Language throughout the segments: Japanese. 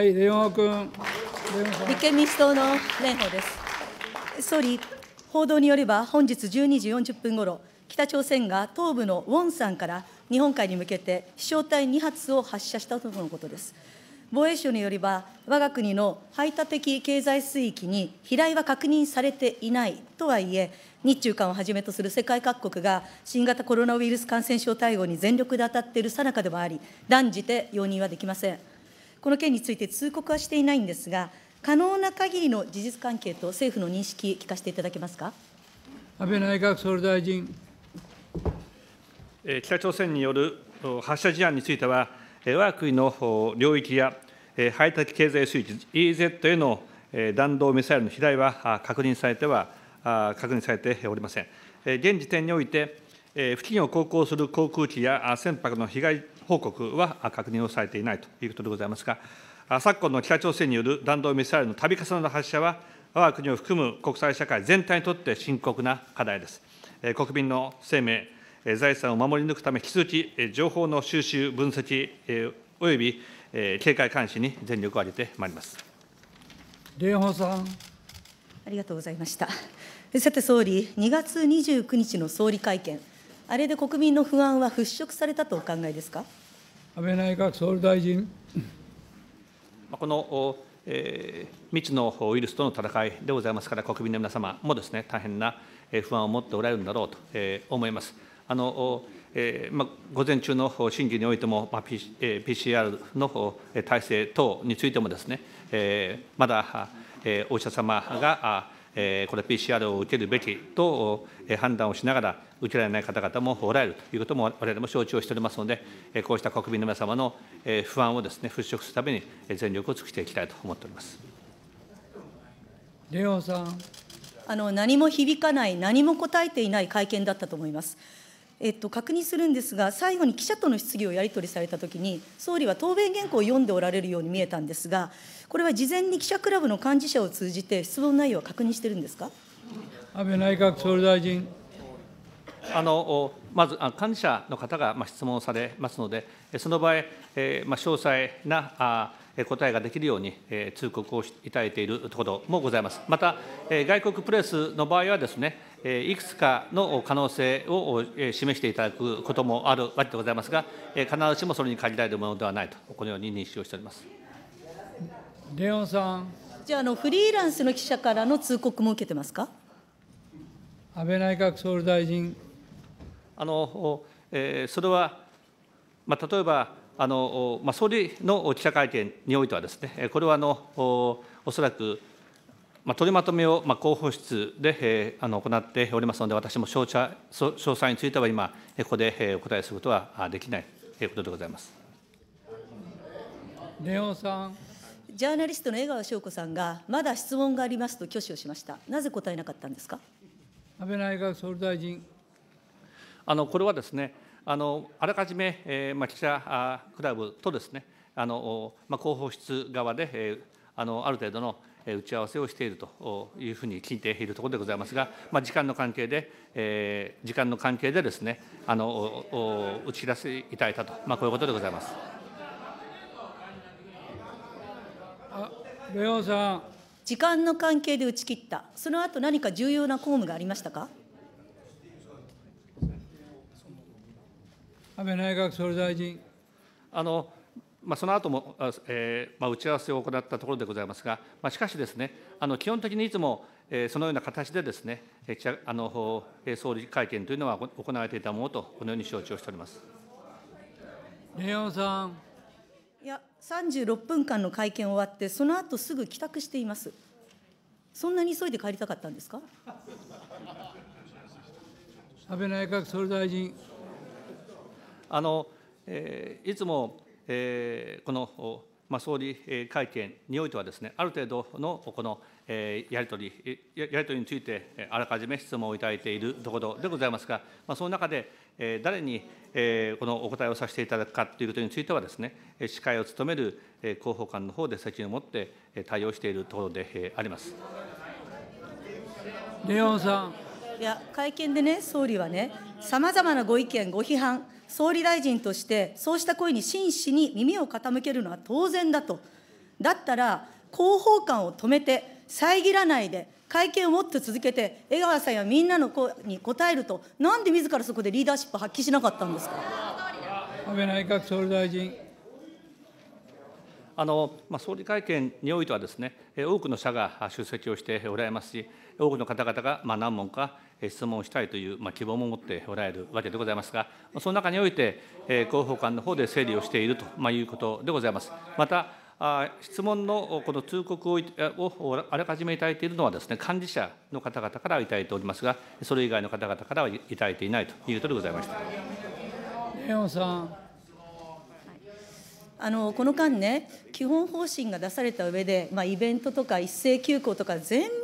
はい、電話君。立憲民主党の蓮舫です。総理、報道によれば、本日12時40分ごろ、北朝鮮が東部のウォンサンから日本海に向けて飛翔体2発を発射したとのことです。防衛省によれば、我が国の排他的経済水域に飛来は確認されていないとはいえ、日中間をはじめとする世界各国が新型コロナウイルス感染症対応に全力で当たっているさなかでもあり、断じて容認はできません。この件について通告はしていないんですが、可能な限りの事実関係と政府の認識、聞かせていただけますか安倍内閣総理大臣。北朝鮮による発射事案については、我が国の領域や排他的経済水域 EZ への弾道ミサイルの飛来は確認されては確認されておりません。現時点において、付近を航行する航空機や船舶の被害報告は確認をされていないということでございますが、昨今の北朝鮮による弾道ミサイルの度重なる発射は、我が国を含む国際社会全体にとって深刻な課題です。国民の生命、財産を守り抜くため、引き続き情報の収集、分析、および警戒監視に全力を挙げてまいります。蓮舫さん。ありがとうございました。さて総理、2月29日の総理会見、あれで国民の不安は払拭されたとお考えですか。安倍内閣総理大臣。この、えー、未知のウイルスとの戦いでございますから、国民の皆様もですね大変な不安を持っておられるんだろうと、えー、思います。あのえーまあ、午前中の審議においても、まあ P えー、PCR の体制等についてもですね、えー、まだ、えー、お医者様があえこれ、PCR を受けるべきと判断をしながら、受けられない方々もおられるということも、われわれも承知をしておりますので、こうした国民の皆様の不安をです、ね、払拭するために、全力を尽くしていきたいと思っております。レオさんあの何も響かない、何も答えていない会見だったと思います。えっと、確認するんですが、最後に記者との質疑をやり取りされたときに、総理は答弁原稿を読んでおられるように見えたんですが、これは事前に記者クラブの幹事社を通じて、質問内容は確認してるんですか安倍内閣総理大臣。あのまず、幹事社の方が質問されますので、その場合、えま詳細なあ答えができるように通告をいただいているところもございます。また、外国プレスの場合はですね、いくつかの可能性を示していただくこともあるわけでございますが、必ずしもそれに限られるものではないと、このように認識をしております。レオンさん。じゃあのフリーランスの記者からの通告も受けてますか。安倍内閣総理大臣。あの、えー、それは、まあ、例えばあの、まあ、総理の記者会見においてはですね、これはあのおおそらく、まあ、取りまとめを、まあ、広報室で、えー、あの行っておりますので、私も詳細詳細については今、ここで、えー、お答えすることはできないことでございます。レオンさん。ジャーナリストの江川翔子さんが、まだ質問がありますと挙手をしました。なぜ答えなかったんですか安倍内閣総理大臣。あのこれはですねあの、あらかじめ、えーま記者クラブとですね、あのま広報室側で、えー、あのある程度のえ打ち合わせをしているというふうに聞いているところでございますが、ま時間の関係で、えー、時間の関係でですね、あの打ち出していただいたと、まこういうことでございます。土曜さん。時間の関係で打ち切った、その後何か重要な公務がありましたか安倍内閣総理大臣。あのまあ、その後も、えーまあ、打ち合わせを行ったところでございますが、まあ、しかしですね、あの基本的にいつも、えー、そのような形でですね、えー、あの総理会見というのは行われていたものと、このように承知をしております。レオさん。36分間の会見終わって、その後すぐ帰宅しています。そんなに急いで帰りたかったんですか安倍内閣総理大臣。あのえー、いつも、えー、この、まあ、総理会見においてはです、ね、ある程度のこの、えー、やり取りやり取りについて、あらかじめ質問をいただいているところでございますが、まあ、その中で、誰にこのお答えをさせていただくかということについてはですね、司会を務める広報官の方で責任を持って対応しているところであります。根尾さん。いや、会見でね、総理はね、さまざまなご意見、ご批判、総理大臣として、そうした声に真摯に耳を傾けるのは当然だと。だったら、広報官を止めて、遮らないで、会見をもっと続けて、江川さんやみんなの声に応えると、なんで自らそこでリーダーシップ発揮しなかったんですか。安倍内閣総理大臣。あのまあ、総理会見においてはです、ね、多くの者が出席をしておられますし、多くの方々がまあ何問か質問したいというまあ希望も持っておられるわけでございますが、その中において、広報官の方で整理をしているということでございます。また質問のこの通告をあらかじめいただいているのはですね、幹事者の方々からいただいておりますが、それ以外の方々からはいただいていないということでございました。レオンさん。あのこの間ね、基本方針が出された上で、まあ、イベントとか一斉休校とか、全部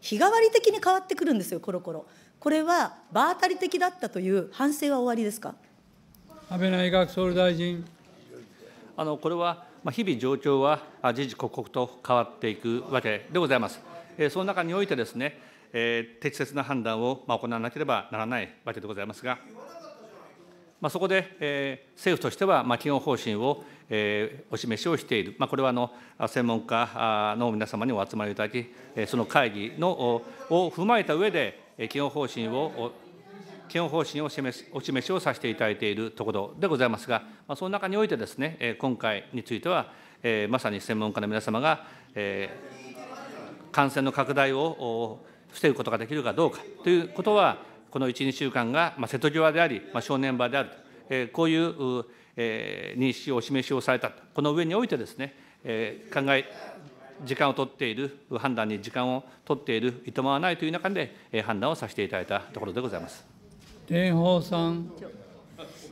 日替わり的に変わってくるんですよ、ころころ。これは場当たり的だったという反省は終わりですか安倍内閣総理大臣。あのこれはまあ、日々状況は時々刻々と変わっていくわけでございます。えその中においてですね、え適切な判断を行わなければならないわけでございますが、まあ、そこで、えー、政府としては、まあ、基本方針を、えー、お示しをしている、まあ、これはあの専門家の皆様にお集まりいただき、その会議のを踏まえた上で、基本方針を基本方針を示すお示しをさせていただいているところでございますが、まあ、その中においてですね、今回については、えー、まさに専門家の皆様が、えー、感染の拡大を防ぐことができるかどうかということは、この1、2週間が、まあ、瀬戸際であり、まあ、正念場であると、えー、こういう認識をお示しをされた、この上においてですね、えー、考え、時間を取っている、判断に時間を取っている、いとまはないという中で、えー、判断をさせていただいたところでございます。蓮舫さん。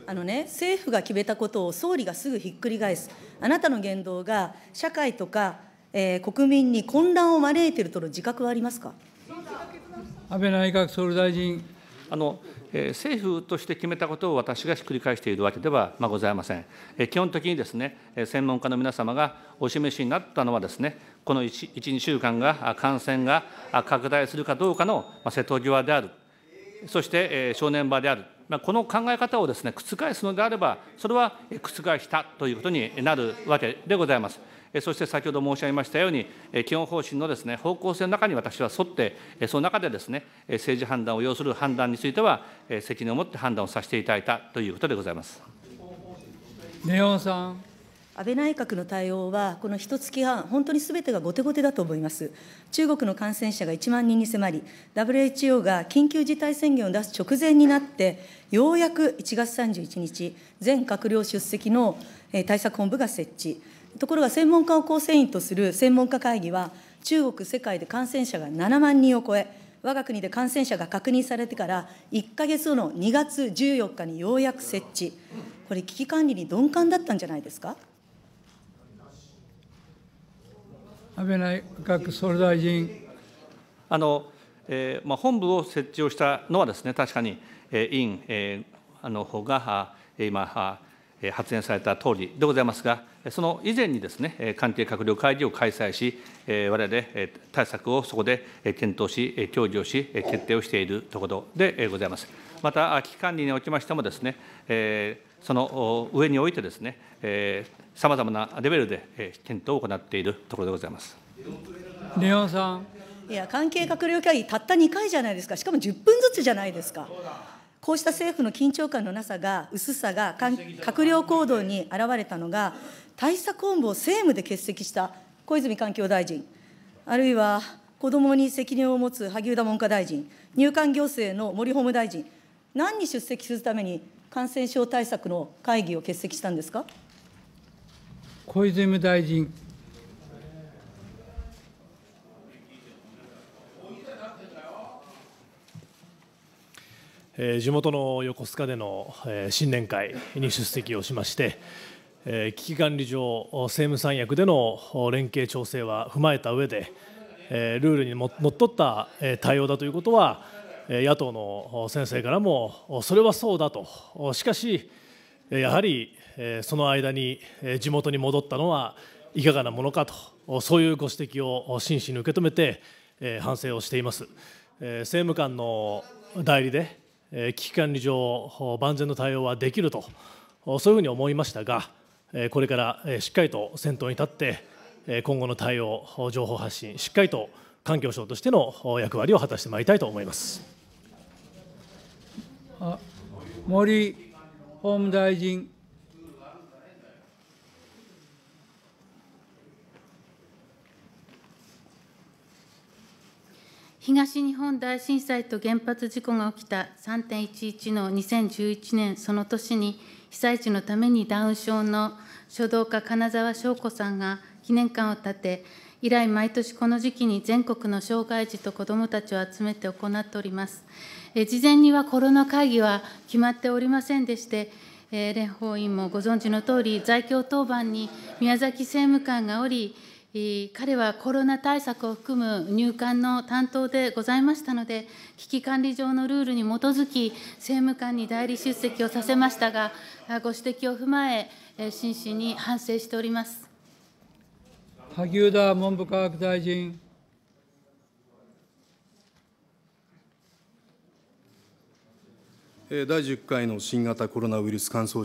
あのね、政府が決めたことを総理がすぐひっくり返す、あなたの言動が社会とか、えー、国民に混乱を招いているとの自覚はありますか安倍内閣総理大臣。あのえー、政府として決めたことを私がひっくり返しているわけでは、まあ、ございません。えー、基本的にですね、え専門家の皆様がお示しになったのはですね、この1 2週間が感染が拡大するかどうかの瀬戸際である。そして正念場である、まこの考え方をです、ね、覆すのであれば、それは覆したということになるわけでございます。そして先ほど申し上げましたように、基本方針のですね方向性の中に私は沿って、その中でですね政治判断を要する判断については、責任を持って判断をさせていただいたということでございます。根尾さん。安倍内閣の対応は、この一月半、本当にすべてが後手後手だと思います。中国の感染者が1万人に迫り、WHO が緊急事態宣言を出す直前になって、ようやく1月31日、全閣僚出席の対策本部が設置。ところが専門家を構成員とする専門家会議は、中国、世界で感染者が7万人を超え、我が国で感染者が確認されてから1か月後の2月14日にようやく設置、これ、危機管理に鈍感だったんじゃないですか。安倍内閣総理大臣。あのえーまあ、本部を設置をしたのはです、ね、確かに、えー、委員、えー、あの方が今、発言された通りでございますが、その以前にですね、関係閣僚会議を開催し、えわれわれ対策をそこで検討し、協議をし、決定をしているところでございます。また、危機管理におきましてもですね、えーその上においてですね、さまざまなレベルで検討を行っているところでございます。レオンさん。いや、関係閣僚会議、たった2回じゃないですか、しかも10分ずつじゃないですか。こうした政府の緊張感のなさが、薄さが、閣僚行動に現れたのが、対策本部を政務で欠席した小泉環境大臣、あるいは子どもに責任を持つ萩生田文科大臣、入管行政の森法務大臣、何に出席するために感染症対策の会議を欠席したんですか小泉大臣。地元の横須賀での新年会に出席をしまして、危機管理上、政務三役での連携調整は踏まえた上で、ルールにのっとった対応だということは、野党の先生からも、それはそうだと、しかし、やはりその間に地元に戻ったのはいかがなものかと、そういうご指摘を真摯に受け止めて、反省をしています。政務官の代理で危機管理上万全の対応はできるとそういうふうに思いましたがこれからしっかりと先頭に立って今後の対応情報発信しっかりと環境省としての役割を果たしてまいりたいと思います。森法務大臣。東日本大震災と原発事故が起きた3.11の2011年、その年に、被災地のためにダウン症の書道家、金沢翔子さんが記念館を建て、以来、毎年この時期に全国の障害児と子どもたちを集めて行っております。え事前にはコロナ会議は決まっておりませんでして、え蓮舫委員もご存知のとおり、在京当番に宮崎政務官がおり、彼はコロナ対策を含む入管の担当でございましたので、危機管理上のルールに基づき、政務官に代理出席をさせましたが、ご指摘を踏まえ、真摯に反省しております。萩生田文部科学大臣。第10回の新型コロナウイルス感染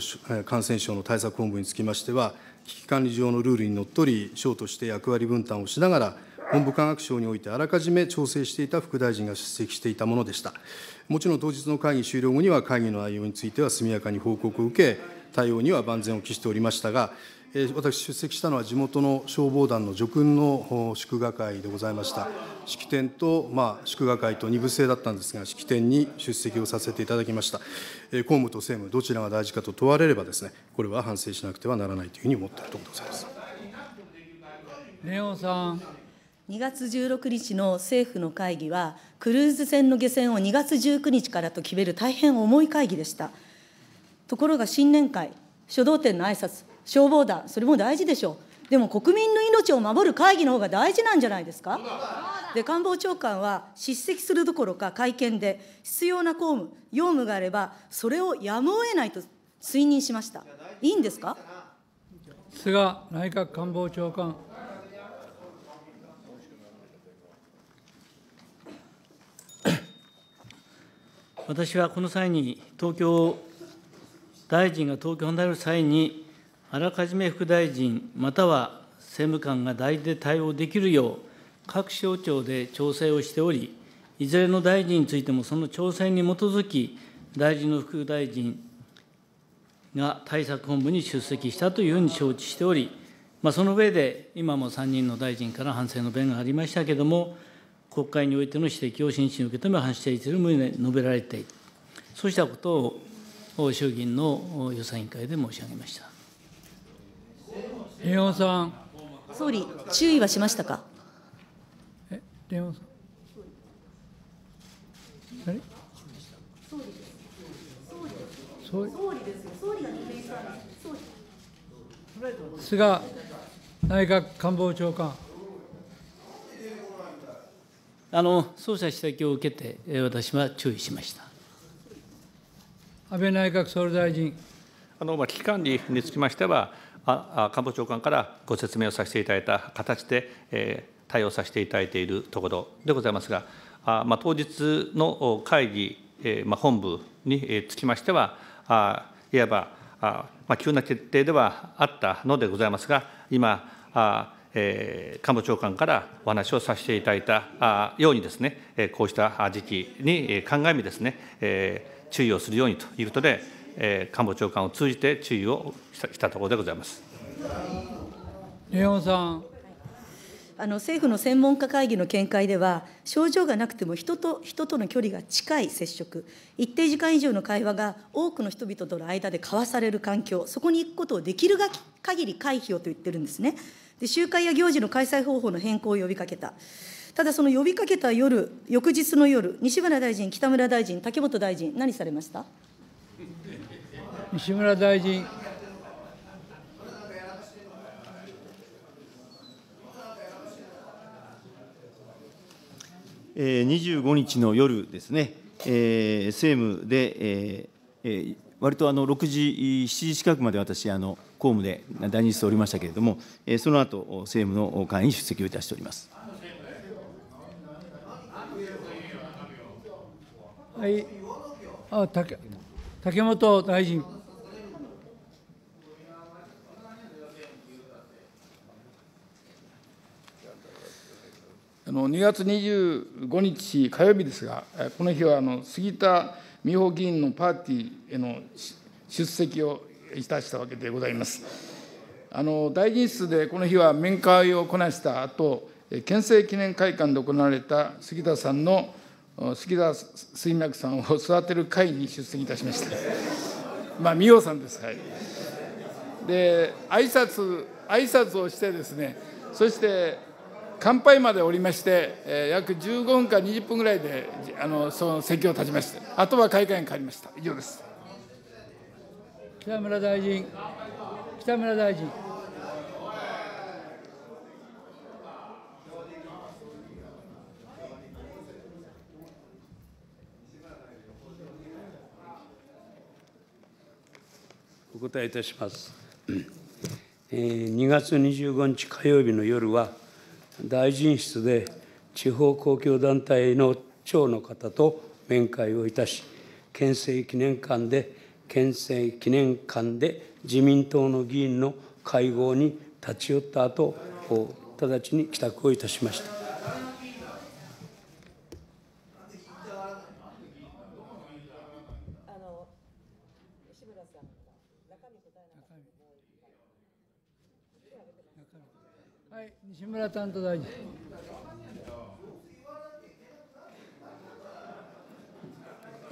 症の対策本部につきましては、危機管理上のルールにのっとり、省として役割分担をしながら、文部科学省においてあらかじめ調整していた副大臣が出席していたものでした。もちろん当日の会議終了後には、会議の内容については速やかに報告を受け、対応には万全を期しておりましたが、え私、出席したのは地元の消防団の叙勲の祝賀会でございました。式典と、まあ、祝賀会と二部制だったんですが、式典に出席をさせていただきました。え公務と政務、どちらが大事かと問われればですね、これは反省しなくてはならないというふうに思っているところでございます。レオンさん。2月16日の政府の会議は、クルーズ船の下船を2月19日からと決める大変重い会議でした。ところが新年会、初動点の挨拶消防団、それも大事でしょう。でも国民の命を守る会議の方が大事なんじゃないですか。で、官房長官は叱責するどころか会見で、必要な公務、業務があれば、それをやむを得ないと推認しました。いいんですか菅内閣官房長官。私はこの際に東京大臣が東京を離れる際にあらかじめ副大臣、または政務官が代理で対応できるよう、各省庁で調整をしており、いずれの大臣についてもその調整に基づき、大臣の副大臣が対策本部に出席したというふうに承知しており、まあ、その上で、今も3人の大臣から反省の弁がありましたけれども、国会においての指摘を真摯に受け止め、反省している旨述べられている、そうしたことを衆議院の予算委員会で申し上げました。レオさん。総理、注意はしましたか。え、レオンさん。あれ。総理。総理ですよ。総理が任命したです。総理。菅内閣官房長官。あの捜査指摘を受けて、私は注意しました。安倍内閣総理大臣。あのまあ、危機管理につきましては、官房長官からご説明をさせていただいた形で、えー、対応させていただいているところでございますが、あまあ、当日の会議、えーまあ、本部につきましては、あいわばあ、まあ、急な決定ではあったのでございますが、今、あえー、官房長官からお話をさせていただいたようにですね、こうした時期に鑑みですね、えー、注意をするようにということで、え官房長官を通じて注意をしたところでございます。宮本さんあの政府の専門家会議の見解では、症状がなくても人と人との距離が近い接触、一定時間以上の会話が多くの人々との間で交わされる環境、そこに行くことをできるが限り回避をと言ってるんですね。で集会や行事の開催方法の変更を呼びかけた。ただその呼びかけた夜、翌日の夜、西村大臣、北村大臣、竹本大臣、何されました西村大臣。25日の夜ですね、えー、政務で、えー、割とあの6時、7時近くまで私、あの公務で大臣しておりましたけれども、えー、その後政務の会に出席をいたしております。はい、あ竹竹本大臣。あの2月25日火曜日ですが、この日はあの杉田美穂議員のパーティーへの出席をいたしたわけでございます。あの大臣室でこの日は面会をこなした後、県政記念会館で行われた杉田さんの杉田水脈さんを育てる会に出席いたしました。まあ美穂さんです。はい。で挨拶挨拶をしてですね、そして乾杯までおりまして、えー、約15分か20分ぐらいであのその席を立ちましてあとは開会に帰りました以上です北村大臣北村大臣お答えいたします、えー、2月25日火曜日の夜は大臣室で地方公共団体の長の方と面会をいたし、県政記念館で、県政記念館で自民党の議員の会合に立ち寄った後、直ちに帰宅をいたしました。村担当大臣。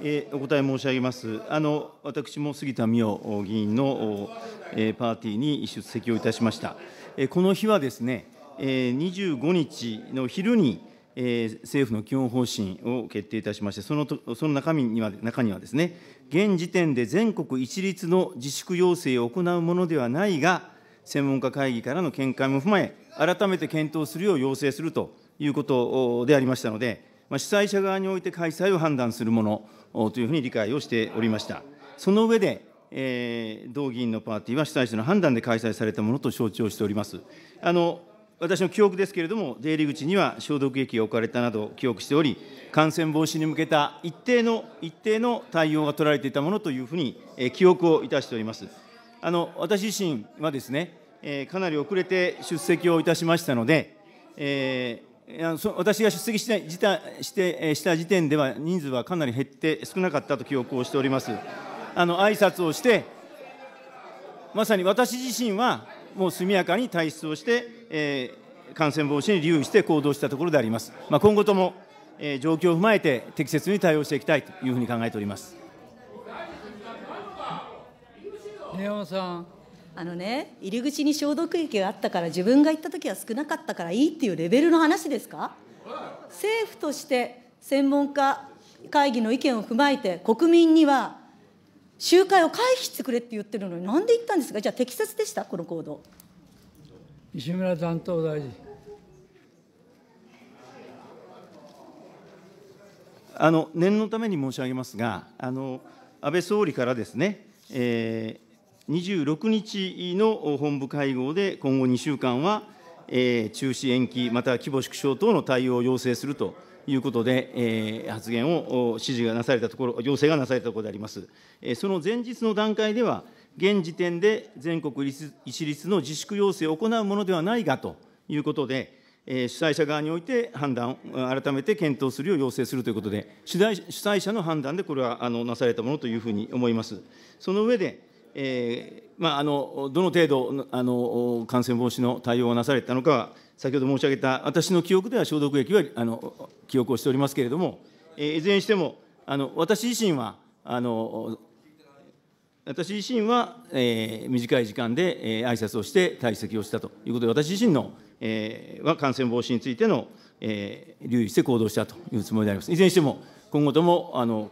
えお答え申し上げます。あの私も杉田水脈議員の、えパーティーに出席をいたしました。えこの日はですね、え25日の昼に、え政府の基本方針を決定いたしまして、そのとその中身には中にはですね、現時点で全国一律の自粛要請を行うものではないが、専門家会議からの見解も踏まえ、改めて検討するよう要請するということでありましたので、主催者側において開催を判断するものというふうに理解をしておりました。その上で、えー、同議員のパーティーは主催者の判断で開催されたものと承知をしております。あの私の記憶ですけれども、出入り口には消毒液が置かれたなど記憶しており、感染防止に向けた一定の一定の対応が取られていたものというふうに、えー、記憶をいたしております。あの私自身はですね、えー、かなり遅れて出席をいたしましたので、えー、私が出席したしたしてした時点では人数はかなり減って少なかったと記憶をしております。あの挨拶をして、まさに私自身はもう速やかに退出をして、えー、感染防止に留意して行動したところであります。まあ、今後とも、えー、状況を踏まえて適切に対応していきたいというふうに考えております。根山さんあのね入り口に消毒液があったから自分が行った時は少なかったからいいっていうレベルの話ですか政府として専門家会議の意見を踏まえて国民には集会を回避してくれって言ってるのになんで言ったんですかじゃあ適切でしたこの行動西村担当大臣あの念のために申し上げますがあの安倍総理からですね、えー26日の本部会合で、今後2週間は、えー、中止、延期、また規模縮小等の対応を要請するということで、えー、発言を指示がなされたところ、要請がなされたところであります。えー、その前日の段階では、現時点で全国一律の自粛要請を行うものではないがということで、えー、主催者側において判断、改めて検討するよう要請するということで、主催主催者の判断でこれはあのなされたものというふうに思います。その上で、えーまあ、あのどの程度あの感染防止の対応がなされたのかは、先ほど申し上げた、私の記憶では消毒液はあの記憶をしておりますけれども、えー、いずれにしても、あの私自身は、あの私自身は、えー、短い時間で、えー、挨拶をして退席をしたということで、私自身の、えー、は感染防止についての、えー、留意して行動したというつもりであります。いずれにしても今後ともあの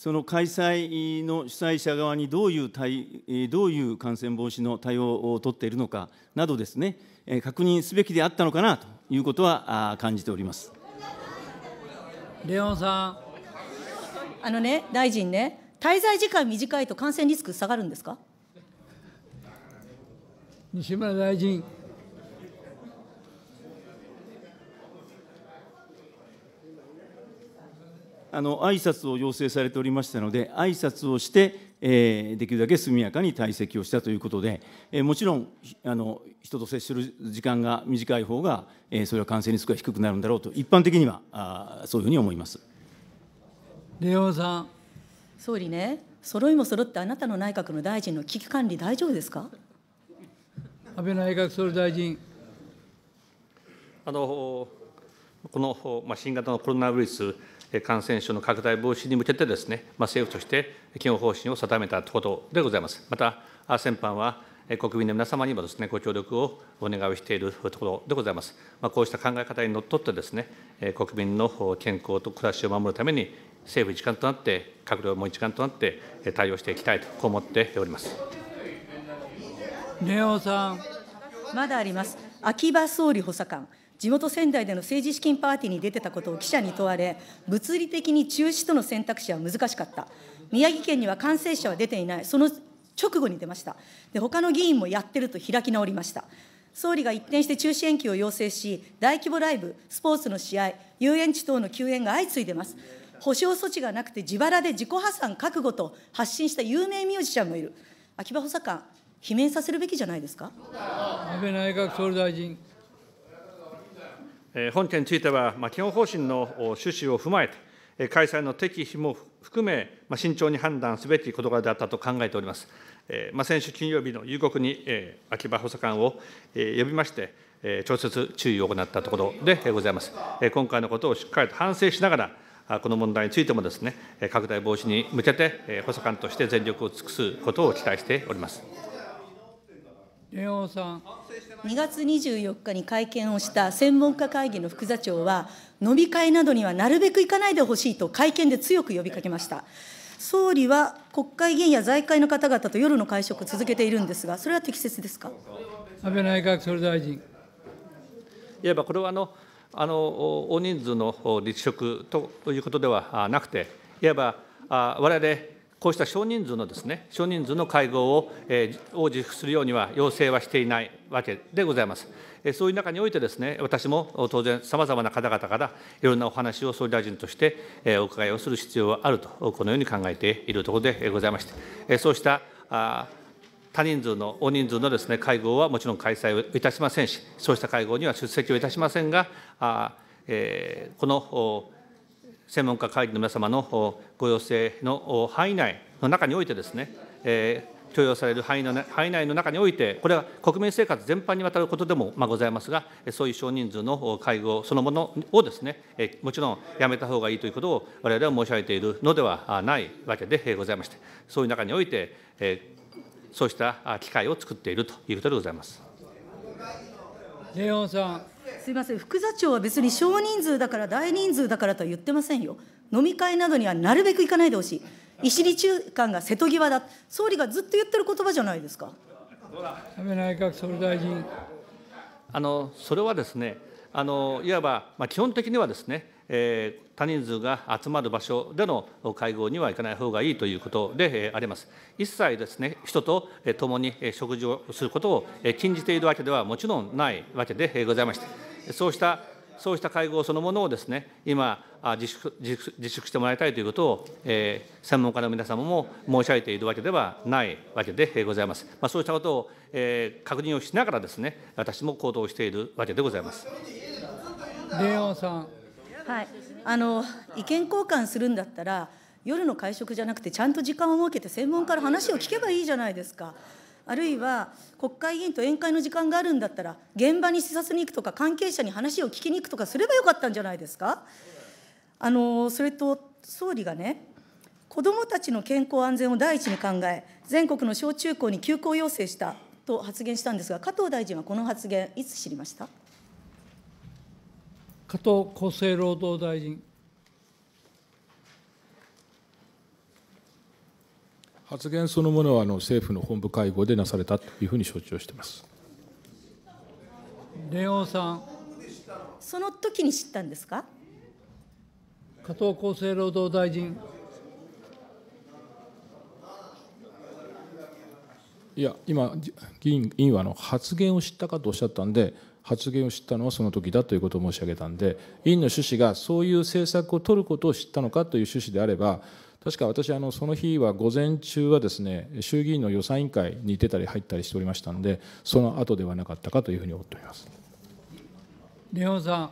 その開催の主催者側にどういう対どういう感染防止の対応を取っているのかなどですね、確認すべきであったのかなということは感じております。レオンさん。あのね、大臣ね、滞在時間短いと感染リスク下がるんですか。西村大臣。あの挨拶を要請されておりましたので、挨拶をして、えー、できるだけ速やかに退席をしたということで、えー、もちろんあの人と接する時間が短い方が、えー、それは感染リスクが低くなるんだろうと、一般的にはあそういうふうに思いますレオさん。総理ね、揃いも揃って、あなたの内閣の大臣の危機管理、大丈夫ですか安倍内閣総理大臣。あのこの、まあ、新型のコロナウイルス感染症の拡大防止に向けてですね、まあ、政府として基本方針を定めたことでございます。また、先般は国民の皆様にもですね、ご協力をお願いしているところでございます。まあ、こうした考え方にのっとってですね、国民の健康と暮らしを守るために、政府一丸となって、閣僚も一丸となって対応していきたいと、こう思っております。根尾さん。まだあります。秋葉総理補佐官。地元仙台での政治資金パーティーに出てたことを記者に問われ、物理的に中止との選択肢は難しかった、宮城県には感染者は出ていない、その直後に出ました、で他の議員もやってると開き直りました。総理が一転して中止延期を要請し、大規模ライブ、スポーツの試合、遊園地等の休園が相次いでます。補償措置がなくて自腹で自己破産覚悟と発信した有名ミュージシャンもいる。秋葉補佐官、罷免させるべきじゃないですか。安倍内閣総理大臣。本件については、基本方針の趣旨を踏まえて、開催の適否も含め、慎重に判断すべき事柄であったと考えております。先週金曜日の夕刻に秋葉補佐官を呼びまして、直接注意を行ったところでございます。今回のことをしっかりと反省しながら、この問題についてもですね、拡大防止に向けて、補佐官として全力を尽くすことを期待しております。2月24日に会見をした専門家会議の副座長は、飲み会などにはなるべく行かないでほしいと会見で強く呼びかけました。総理は国会議員や財界の方々と夜の会食を続けているんですが、それは適切ですか安倍内閣総理大臣。いえば、これはあのあの大人数の立食ということではなくて、いわば我々こうした少人数のですね、少人数の会合を、えー、を自負するようには要請はしていないわけでございます。えー、そういう中においてですね、私も当然、さまざまな方々からいろんなお話を総理大臣として、えー、お伺いをする必要はあると、このように考えているところでございまして、えー、そうしたあ多人数の、大人数のですね会合はもちろん開催をいたしませんし、そうした会合には出席をいたしませんが、あえー、この専門家会議の皆様のご要請の範囲内の中においてですね、えー、許容される範囲の範囲内の中において、これは国民生活全般にわたることでも、まあ、ございますが、そういう少人数の会合そのものをですね、えもちろんやめたほうがいいということを、われわれは申し上げているのではないわけでございまして、そういう中において、えそうした機会を作っているということでございます。レオンさんすいません、副座長は別に少人数だから、大人数だからとは言ってませんよ、飲み会などにはなるべく行かないでほしい、医師中間が瀬戸際だ、総理がずっと言ってる言葉じゃないですか。安倍内閣総理大臣あのそれはですねあのいわば、まあ、基本的にはですねえー、多人数が集まる場所での会合には行かない方がいいということで、えー、あります。一切ですね、人と共に食事をすることを禁じているわけではもちろんないわけでございまして、そうしたそうした会合そのものをですね、今、自粛自粛してもらいたいということを、えー、専門家の皆様も申し上げているわけではないわけでございます。まあ、そうしたことを、えー、確認をしながらですね、私も行動しているわけでございます。レオンさん。はい、あの意見交換するんだったら夜の会食じゃなくてちゃんと時間を設けて専門家の話を聞けばいいじゃないですか。あるいは国会議員と宴会の時間があるんだったら現場に視察に行くとか関係者に話を聞きに行くとかすればよかったんじゃないですか。あのそれと総理がね子どもたちの健康安全を第一に考え全国の小中高に休校要請したと発言したんですが加藤大臣はこの発言いつ知りました加藤厚生労働大臣。発言そのものはあの政府の本部会合でなされたというふうに承知をしています。蓮舫さん。その時に知ったんですか。加藤厚生労働大臣。いや、今、議員議員はあの発言を知ったかとおっしゃったんで、発言を知ったのはその時だということを申し上げたんで委員の趣旨がそういう政策を取ることを知ったのかという趣旨であれば確か私あのその日は午前中はですね衆議院の予算委員会に出たり入ったりしておりましたのでその後ではなかったかというふうに思っております。レオさ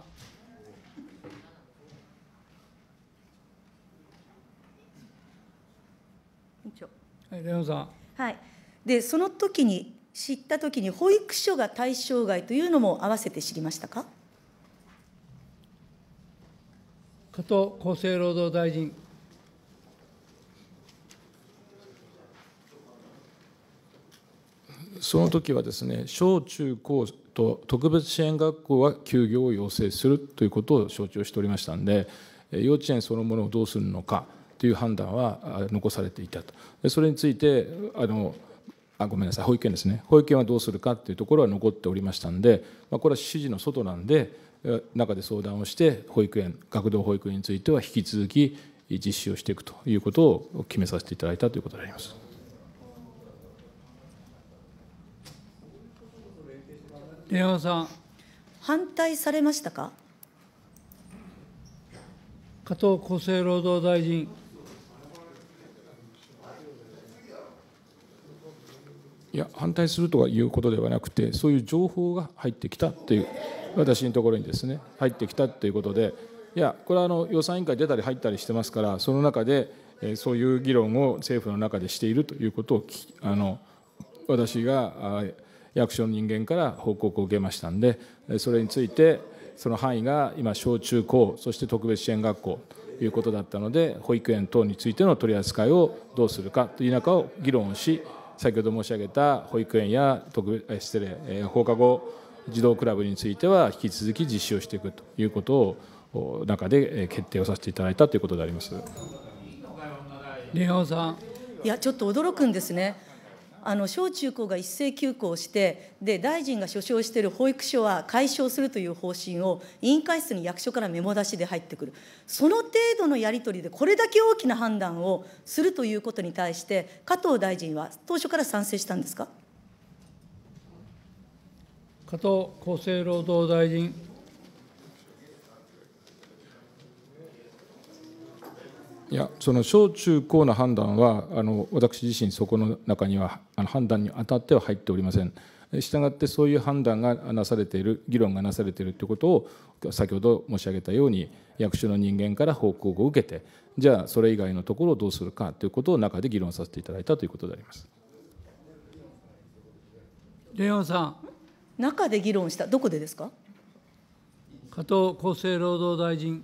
んレオさんはいでその時に知ったときに、保育所が対象外というのも合わせて知りましたか加藤厚生労働大臣。その時はですね、小中高と特別支援学校は休業を要請するということを承知をしておりましたんで、幼稚園そのものをどうするのかという判断は残されていたと、それについてあのあごめんなさい保育園ですね保育園はどうするかっていうところは残っておりましたんで、まあ、これは指示の外なんで中で相談をして保育園学童保育園については引き続き実施をしていくということを決めさせていただいたということであります。山本さん反対されましたか加藤厚生労働大臣。いや反対するとかいうことではなくてそういう情報が入ってきたっていう私のところにですね入ってきたっていうことでいやこれはあの予算委員会出たり入ったりしてますからその中で、えそういう議論を政府の中でしているということをあの私が役所の人間から報告を受けましたんでそれについてその範囲が今小中高そして特別支援学校ということだったので保育園等についての取り扱いをどうするかという中を議論をし先ほど申し上げた保育園や特失礼放課後児童クラブについては引き続き実施をしていくということを中で決定をさせていただいたということであります。さんいやちょっと驚くんですねあの小中高が一斉休校して、で大臣が所掌している保育所は解消するという方針を、委員会室に役所からメモ出しで入ってくる、その程度のやり取りで、これだけ大きな判断をするということに対して、加藤大臣は当初から賛成したんですか加藤厚生労働大臣。いやその小中高の判断はあの私自身そこの中にはあの判断に当たっては入っておりません。したがってそういう判断がなされている議論がなされているということを先ほど申し上げたように役所の人間から報告を受けてじゃあそれ以外のところをどうするかということを中で議論させていただいたということであります。レオンさん中で議論したどこでですか加藤厚生労働大臣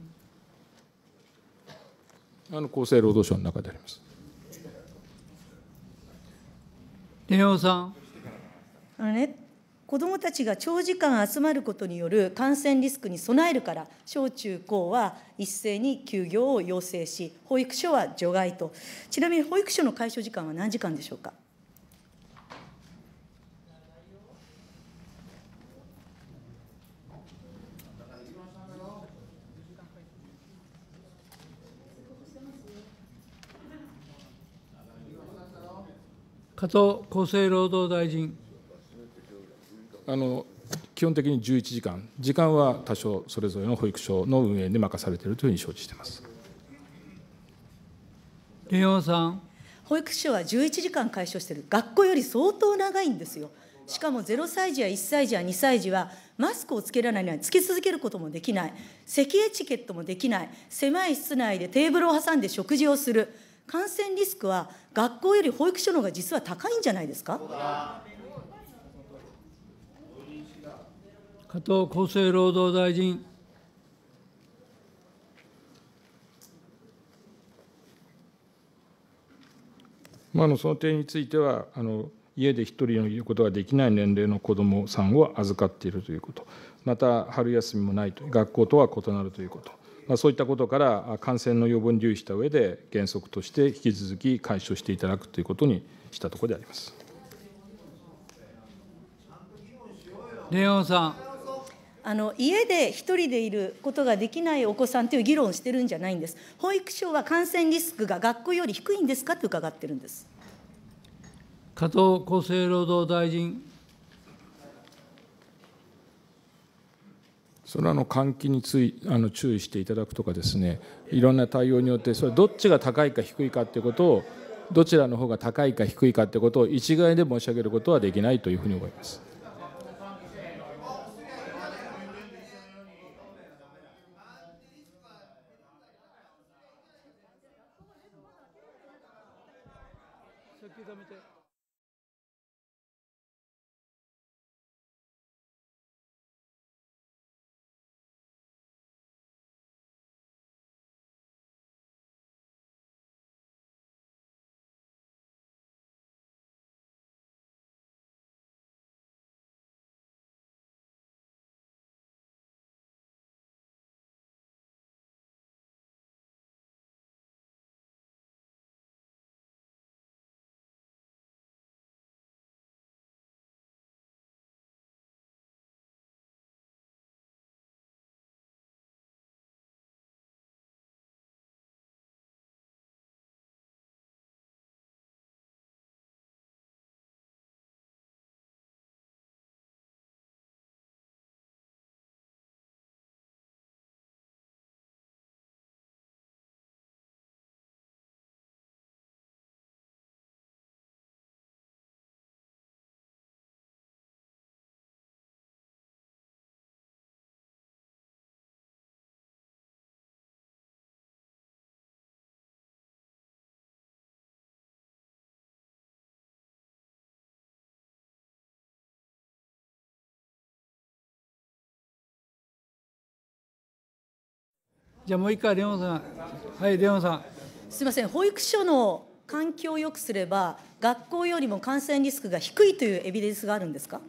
あの厚生労働省の中であります。さん。あのね、子どもたちが長時間集まることによる感染リスクに備えるから、小中高は一斉に休業を要請し、保育所は除外と、ちなみに保育所の解消時間は何時間でしょうか。加藤厚生労働大臣。あの基本的に11時間、時間は多少それぞれの保育所の運営に任されているというふうに承知しています。林洋さん。保育所は11時間解消している、学校より相当長いんですよ。しかも0歳児や1歳児や2歳児は、マスクをつけられないのはつけ続けることもできない、咳エチケットもできない、狭い室内でテーブルを挟んで食事をする。感染リスクは学校より保育所の方が実は高いんじゃないですか。加藤厚生労働大臣。まあ、のその点についてはあの家で1人のいることができない年齢の子どもさんを預かっているということまた春休みもないと学校とは異なるということそういったことから感染の予防に留意した上で、原則として引き続き解消していただくということにしたところであります。レオンさん。あの家で1人でいることができないお子さんという議論をしてるんじゃないんです、保育所は感染リスクが学校より低いんですかと伺ってるんです加藤厚生労働大臣。それはあの換気についあの注意していただくとかですねいろんな対応によってそれどっちが高いか低いかっていうことをどちらの方が高いか低いかってことを一概で申し上げることはできないというふうに思います。じゃあもう一回、レオンさん。はい、レオンさん。すみません、保育所の環境を良くすれば、学校よりも感染リスクが低いというエビデンスがあるんですか。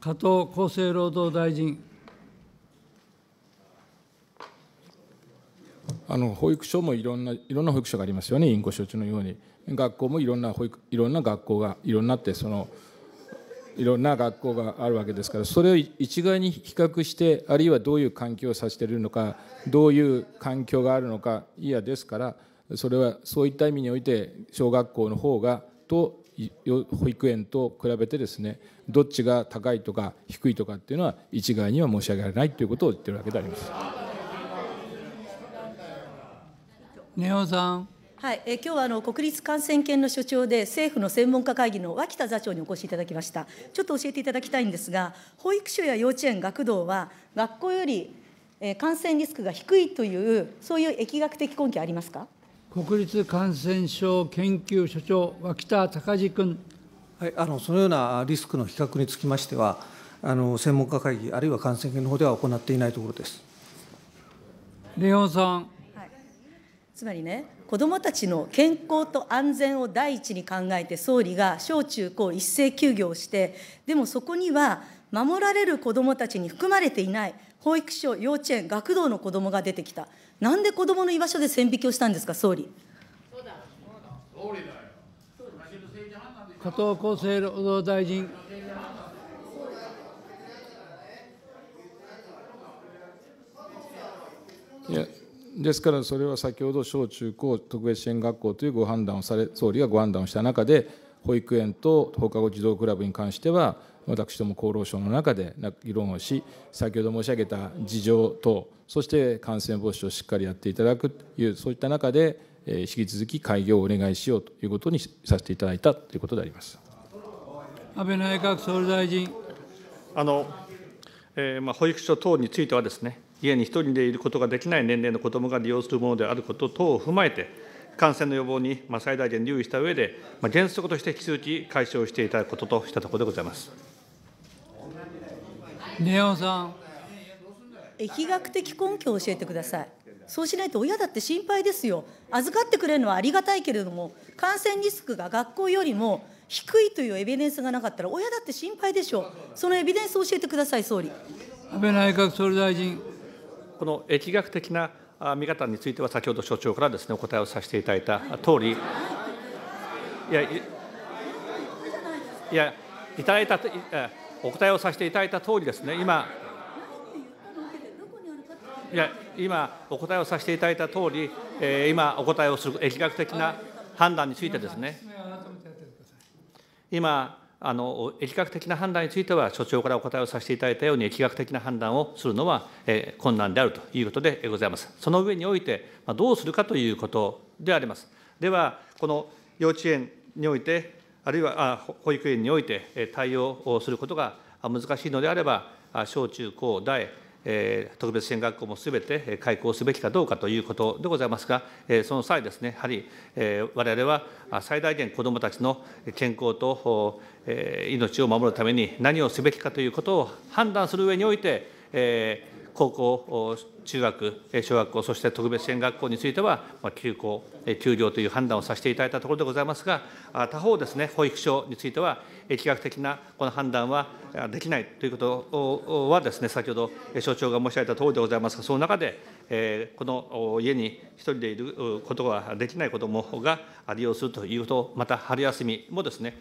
加藤厚生労働大臣。あの保育所もいろんないろんな保育所がありますよね、委員ご承知のように、学校もいろんな保育いろんな学校がいろんなってそのいろんな学校があるわけですからそれを一概に比較してあるいはどういう環境を指しているのかどういう環境があるのかいやですからそれはそういった意味において小学校の方がと保育園と比べてですねどっちが高いとか低いとかっていうのは一概には申し上げられないということを言ってるわけであります。根尾さんはい、え今日はあの国立感染研の所長で政府の専門家会議の脇田座長にお越しいただきました。ちょっと教えていただきたいんですが、保育所や幼稚園、学童は学校より感染リスクが低いというそういう疫学的根拠ありますか。国立感染症研究所長脇田隆司君。はい、あのそのようなリスクの比較につきましては、あの専門家会議あるいは感染研の方では行っていないところです。レオンさん。はい、つまりね。子どもたちの健康と安全を第一に考えて総理が小中高一斉休業してでもそこには守られる子どもたちに含まれていない保育所、幼稚園、学童の子どもが出てきた、なんで子どもの居場所で線引きをしたんですか、総理。加藤厚生労働大臣。いやですからそれは先ほど小中高特別支援学校というご判断をされ総理がご判断をした中で保育園と放課後児童クラブに関しては私ども厚労省の中で議論をし先ほど申し上げた事情等そして感染防止をしっかりやっていただくというそういった中で引き続き開業をお願いしようということにさせていただいたということであります安倍内閣総理大臣あの、えーまあ、保育所等についてはですね家に1人でいることができない年齢の子どもが利用するものであること等を踏まえて、感染の予防に最大限留意した上で、原則として引き続き解消していただくこととしたところでございます。根尾さん。疫学的根拠を教えてください。そうしないと親だって心配ですよ。預かってくれるのはありがたいけれども、感染リスクが学校よりも低いというエビデンスがなかったら、親だって心配でしょう。そのエビデンスを教えてください、総理。安倍内閣総理大臣。この疫学的な見方については、先ほど所長からですね、お答えをさせていただいた通り、いや、いや、いただいた、お答えをさせていただいた通りですね、今、いや、今、お答えをさせていただいた通り、え今、お答えをする疫学的な判断についてですね、今、あの疫学的な判断については、所長からお答えをさせていただいたように、疫学的な判断をするのは、えー、困難であるということでございます。その上において、まあ、どうするかということであります。では、この幼稚園において、あるいはあ保育園においてえ対応をすることが難しいのであれば、小中高大、特別支援学校もすべて開校すべきかどうかということでございますが、その際ですね、やはり我々は最大限子どもたちの健康と命を守るために何をすべきかということを判断する上において、高校中学、小学校、そして特別支援学校については、休校、休業という判断をさせていただいたところでございますが、他方ですね、保育所については、疫学的なこの判断はできないということはですね、先ほど所長が申し上げたとおりでございますが、その中で、この家に1人でいることができない子どもが利用するということ、また春休みもですね、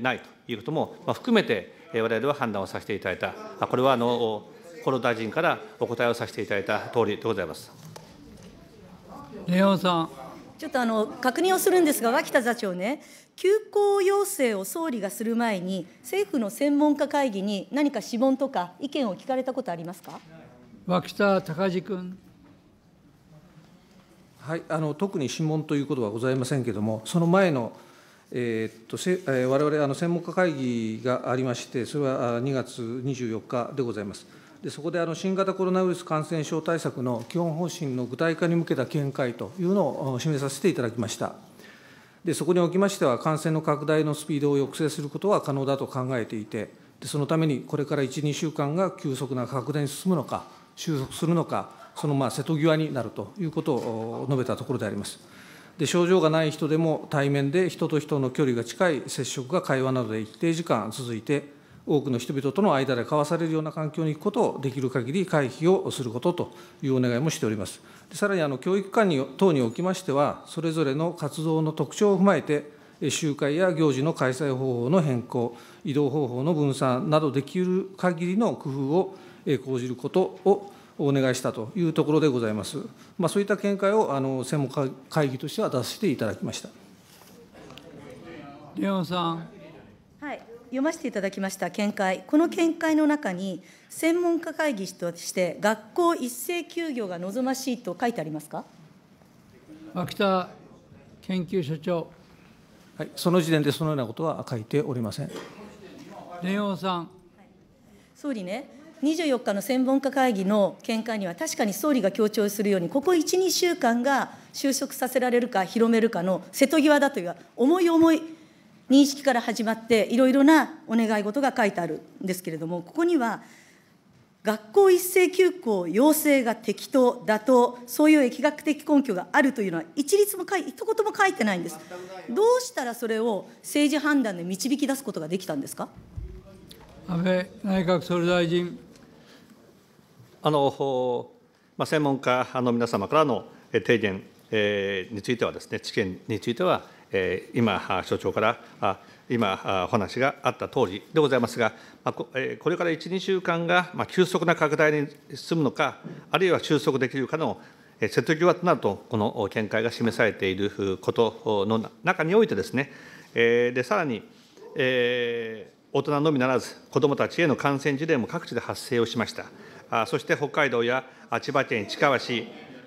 ないということも含めて、われわれは判断をさせていただいた。これはあのこの大臣からお答えをさせていただいた通りでございます。レオさんちょっとあの確認をするんですが、脇田座長ね、休校要請を総理がする前に、政府の専門家会議に何か諮問とか意見を聞かれたことありますか脇田隆司君。はい、あの特に諮問ということはございませんけれども、その前の、えー、っとせえー、我あの専門家会議がありまして、それは2月24日でございます。そこで新型コロナウイルス感染症対策の基本方針の具体化に向けた見解というのを示させていただきました。そこにおきましては、感染の拡大のスピードを抑制することは可能だと考えていて、そのためにこれから1、2週間が急速な拡大に進むのか、収束するのか、そのまあ瀬戸際になるということを述べたところであります。で症状がない人でも対面で人と人の距離が近い接触が会話などで一定時間続いて、多くの人々との間で交わされるような環境に行くことをできる限り回避をすることというお願いもしております。さらにあの教育館等におきましては、それぞれの活動の特徴を踏まえて、集会や行事の開催方法の変更、移動方法の分散などできる限りの工夫を講じることをお願いしたというところでございます。まあ、そういった見解をあの専門会議としては出していただきました。山さん。読ませていただきました見解、この見解の中に、専門家会議として学校一斉休業が望ましいと書いてありますか秋田研究所長。はい、その時点でそのようなことは書いておりません。蓮舫さん、総理ね、24日の専門家会議の見解には、確かに総理が強調するように、ここ1、2週間が収束させられるか、広めるかの瀬戸際だという、重い重い。認識から始まって、いろいろなお願い事が書いてあるんですけれども、ここには、学校一斉休校要請が適当、妥当、そういう疫学的根拠があるというのは、一律も書い一言も書いてないんです。どうしたらそれを政治判断で導き出すことができたんですか安倍内閣総理大臣。あのまあ、専門家の皆様からの提言についてはです、ね、知見については、今、所長から今、お話があったとおりでございますが、これから1、2週間が急速な拡大に進むのか、あるいは収束できるかの瀬戸際となると、この見解が示されていることの中においてですね、でさらに、えー、大人のみならず、子どもたちへの感染事例も各地で発生をしました。あそして北海道や千葉県市川市、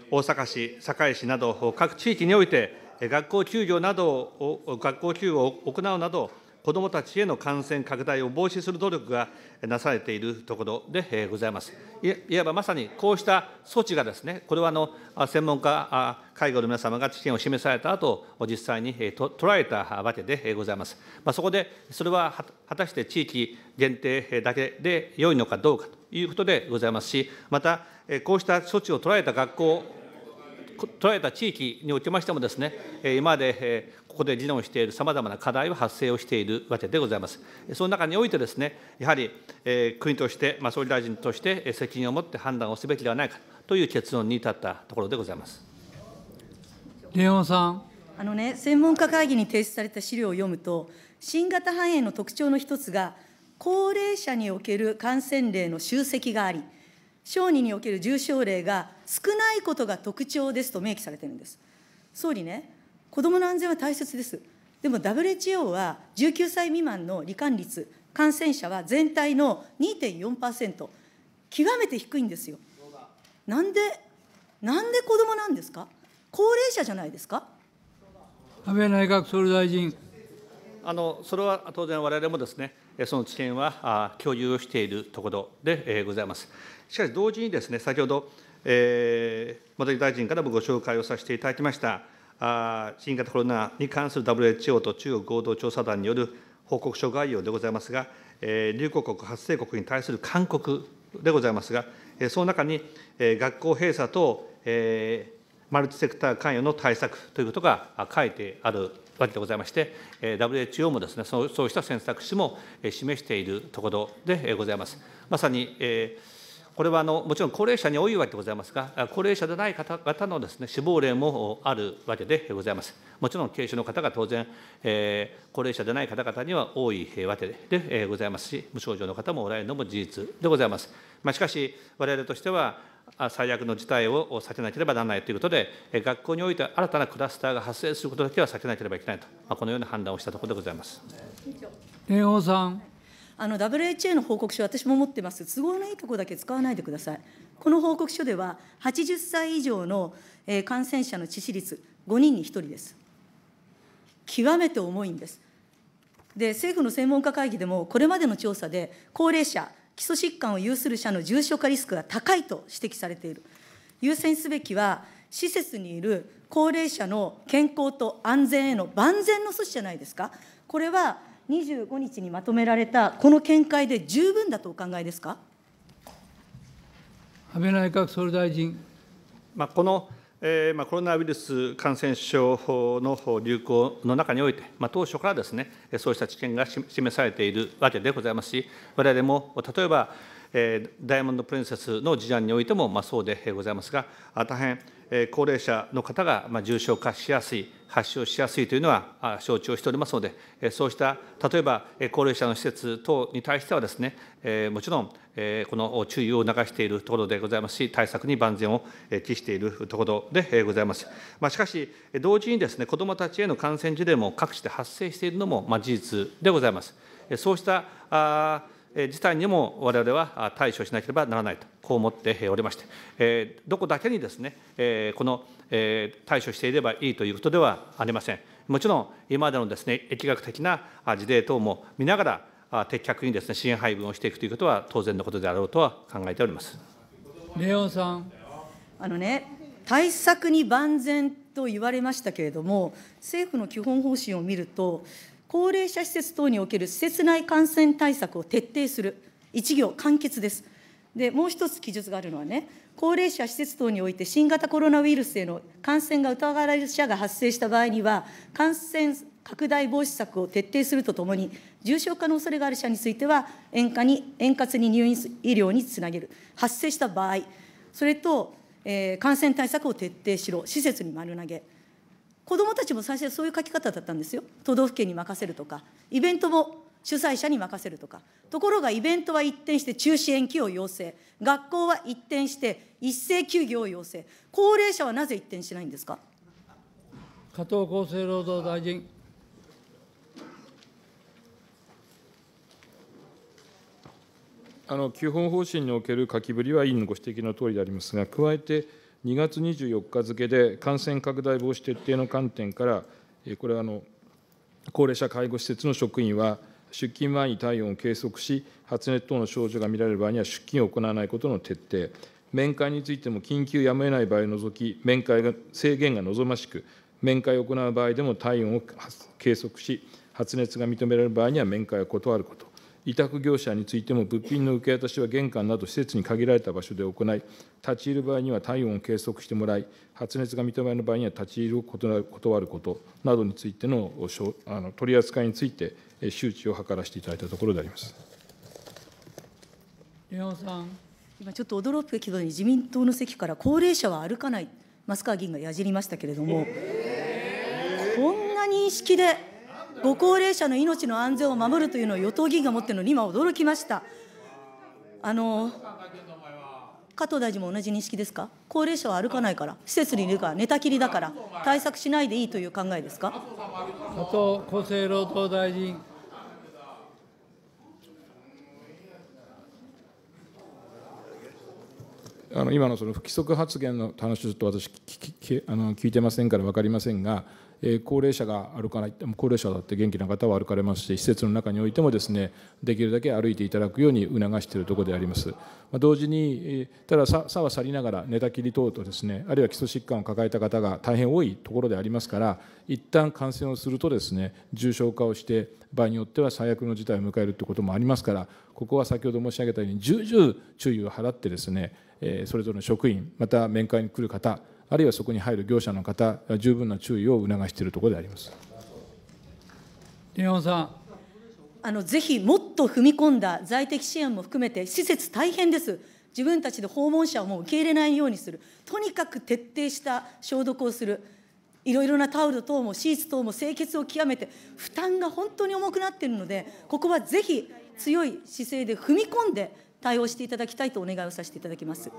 大阪市、堺市など、各地域において、学校休業などを、学校休を行うなど、子どもたちへの感染拡大を防止する努力がなされているところでございます。いわばまさにこうした措置がですね、これはあの専門家、介護の皆様が知見を示された後、実際に捉えたわけでございます。まあ、そこで、それは果たして地域限定だけで良いのかどうかということでございますし、また、こうした措置を捉えた学校捉えた地域におきましてもですね、今までここで議論しているさまざまな課題は発生をしているわけでございます。その中においてですね、やはり国として、ま総理大臣として責任を持って判断をすべきではないかという結論に至ったところでございます。レオンさん。あのね、専門家会議に提出された資料を読むと、新型肺炎の特徴の一つが、高齢者における感染例の集積があり、小児における重症例が少ないことが特徴ですと明記されているんです。総理ね、子どもの安全は大切です。でも WHO は19歳未満の罹患率、感染者は全体の2.4%、極めて低いんですよ。なんで、なんで子どもなんですか高齢者じゃないですか安倍内閣総理大臣。あのそれは当然、われわれもですね、その知見は共有しているところでございます。しかし同時にですね、先ほど、えー、茂木大臣からもご紹介をさせていただきました、あ新型コロナに関する WHO と中国合同調査団による報告書概要でございますが、えー、流行国、発生国に対する勧告でございますが、えー、その中に、えー、学校閉鎖等、えー、マルチセクター関与の対策ということが書いてあるわけでございまして、WHO もですね、そうした選択肢も示しているところでございます。まさに、えーこれはあのもちろん高齢者に多いわけでございますが、高齢者でない方々のです、ね、死亡例もあるわけでございます。もちろん軽症の方が当然、えー、高齢者でない方々には多いわけで、えー、ございますし、無症状の方もおられるのも事実でございます。まあ、しかし、我々としては、最悪の事態を避けなければならないということで、学校において新たなクラスターが発生することだけは避けなければいけないと、まあ、このような判断をしたところでございます。さん。あの WHO の報告書、私も持ってます、都合のいいとこだけ使わないでください。この報告書では、80歳以上の感染者の致死率、5人に1人です。極めて重いんです。で、政府の専門家会議でも、これまでの調査で、高齢者、基礎疾患を有する者の重症化リスクが高いと指摘されている。優先すべきは、施設にいる高齢者の健康と安全への万全の措置じゃないですか。これは25日にまとめられたこの見解で十分だとお考えですか安倍内閣総理大臣。まあ、このえまあ、コロナウイルス感染症の流行の中において、まあ、当初からですね、そうした知見が示されているわけでございますし、われわれも例えば、えダイヤモンド・プリンセスの事案においても、まあ、そうでございますが、大変高齢者の方が重症化しやすい、発症しやすいというのは承知をしておりますので、そうした例えば高齢者の施設等に対してはですね、もちろんこの注意を促しているところでございますし、対策に万全を期しているところでございます。ましかし、同時にですね、子どもたちへの感染事例も各地で発生しているのも事実でございます。そうした事態にも我々は対処しなければならないと、こう思っておりまして、どこだけにですね、この対処していればいいということではありません。もちろん、今までのですね、疫学的な事例等も見ながら、的確にですね、支援配分をしていくということは当然のことであろうとは考えております。レオンさん。あのね、対策に万全と言われましたけれども、政府の基本方針を見ると、高齢者施設等における施設内感染対策を徹底する、1行完結です。で、もう一つ記述があるのはね、高齢者施設等において新型コロナウイルスへの感染が疑われる者が発生した場合には、感染拡大防止策を徹底するとともに、重症化の恐れがある者については円滑に、円滑に入院医療につなげる、発生した場合、それと、えー、感染対策を徹底しろ、施設に丸投げ、子どもたちも最初そういう書き方だったんですよ都道府県に任せるとかイベントも主催者に任せるとかところがイベントは一転して中止延期を要請学校は一転して一斉休業を要請高齢者はなぜ一転しないんですか加藤厚生労働大臣あの基本方針における書きぶりは委員のご指摘のとおりでありますが加えて2月24日付で感染拡大防止徹底の観点から、これはあの高齢者介護施設の職員は、出勤前に体温を計測し、発熱等の症状が見られる場合には出勤を行わないことの徹底、面会についても緊急やむを得ない場合を除き、面会が制限が望ましく、面会を行う場合でも体温を計測し、発熱が認められる場合には面会を断ること。委託業者についても、物品の受け渡しは玄関など施設に限られた場所で行い、立ち入る場合には体温を計測してもらい、発熱が認められる場合には立ち入りを断ることなどについてのあの取り扱いについて、周知を図らせていただいたところであります。山本さん今ちょっと驚くけど自民党の席から高齢者は歩かない、増川議員がやじりましたけれども、えー、こんな認識でご高齢者の命の安全を守るというのを与党議員が持っているのに、今、驚きました。あの加藤大臣も同じ認識ですか、高齢者は歩かないから、施設にいるから、寝たきりだから、対策しないでいいという考えですか加藤厚生労働大臣。あの今のその不規則発言の話ちょっと私聞きあの、聞いてませんから分かりませんが。え高齢者が歩かない高齢者だって元気な方は歩かれますし施設の中においてもですねできるだけ歩いていただくように促しているところであります、ま同時にただ差は去りながら寝たきり等とですねあるいは基礎疾患を抱えた方が大変多いところでありますから一旦感染をするとですね重症化をして場合によっては最悪の事態を迎えるということもありますからここは先ほど申し上げたように重々注意を払ってですねそれぞれの職員また面会に来る方あるいはそこに入る業者の方、十分な注意を促しているところであります。さんあのぜひもっと踏み込んだ在宅支援も含めて、施設大変です、自分たちで訪問者をもう受け入れないようにする、とにかく徹底した消毒をする、いろいろなタオル等もシーツ等も清潔を極めて、負担が本当に重くなっているので、ここはぜひ強い姿勢で踏み込んで対応していただきたいとお願いをさせていただきます。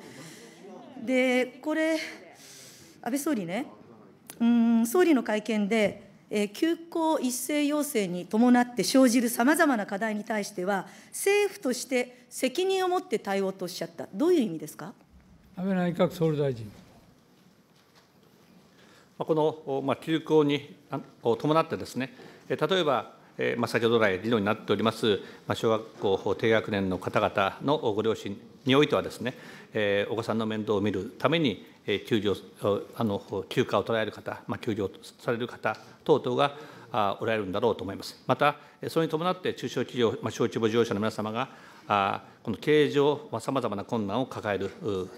でこれ安倍総理ね、うん総理の会見で、えー、休校一斉要請に伴って生じるさまざまな課題に対しては、政府として責任を持って対応とおっしゃった、どういう意味ですか安倍内閣総理大臣。この休校に伴ってですね、例えばまあ、先ほど来議論になっております、まあ、小学校低学年の方々のご両親においてはですね、えー、お子さんの面倒を見るために、えー、休業あの休暇を捉える方、まあ、休業される方等々があおられるんだろうと思います。また、それに伴って中小企業、まあ、小規模事業者の皆様が、あこの経営上、さまざまな困難を抱える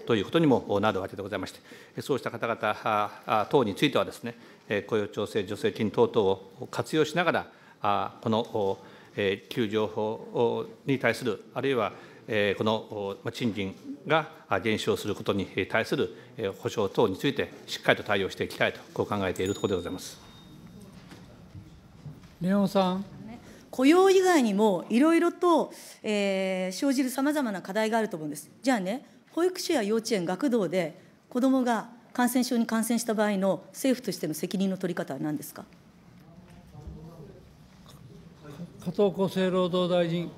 ということにもなるわけでございまして、そうした方々等についてはですね、雇用調整助成金等々を活用しながら、この給情報に対する、あるいはこの賃金が減少することに対する補償等について、しっかりと対応していきたいと、こう考えているところでございます宮本さん。雇用以外にもいろいろと、えー、生じるさまざまな課題があると思うんです。じゃあね、保育所や幼稚園、学童で子どもが感染症に感染した場合の政府としての責任の取り方は何ですか。加藤厚生労働大臣。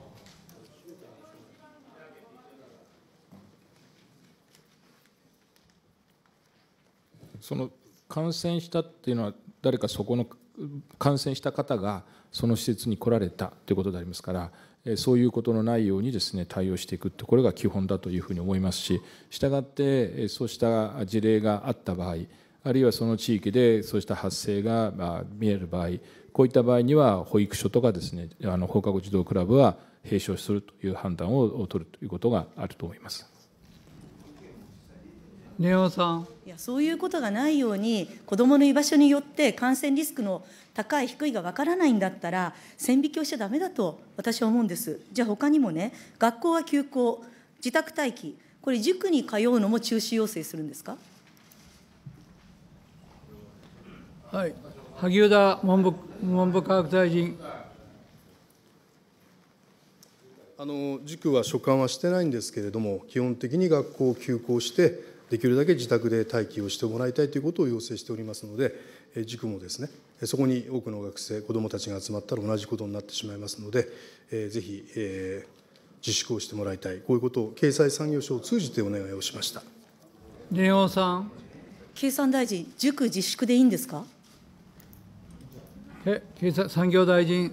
その感染したっていうのは、誰かそこの感染した方がその施設に来られたということでありますから、そういうことのないようにですね対応していくって、これが基本だというふうに思いますし、したがってそうした事例があった場合、あるいはその地域でそうした発生が見える場合、こういった場合には保育所とかですねあの放課後児童クラブは閉所するという判断を取るということがあると思います。根尾さんいやそういうことがないように子どもの居場所によって感染リスクの高い低いがわからないんだったら線引きをしちゃだめだと私は思うんですじゃあ他にもね学校は休校自宅待機これ塾に通うのも中止要請するんですかはい萩生田文部文部科学大臣。あの塾は所管はしてないんですけれども、基本的に学校を休校して、できるだけ自宅で待機をしてもらいたいということを要請しておりますので、塾もですね、そこに多くの学生、子どもたちが集まったら同じことになってしまいますので、ぜひ、えー、自粛をしてもらいたい、こういうことを経済産業省を通じてお願いをしました。蓮舫さん。経産大臣、塾自粛でいいんですか。え経産業大臣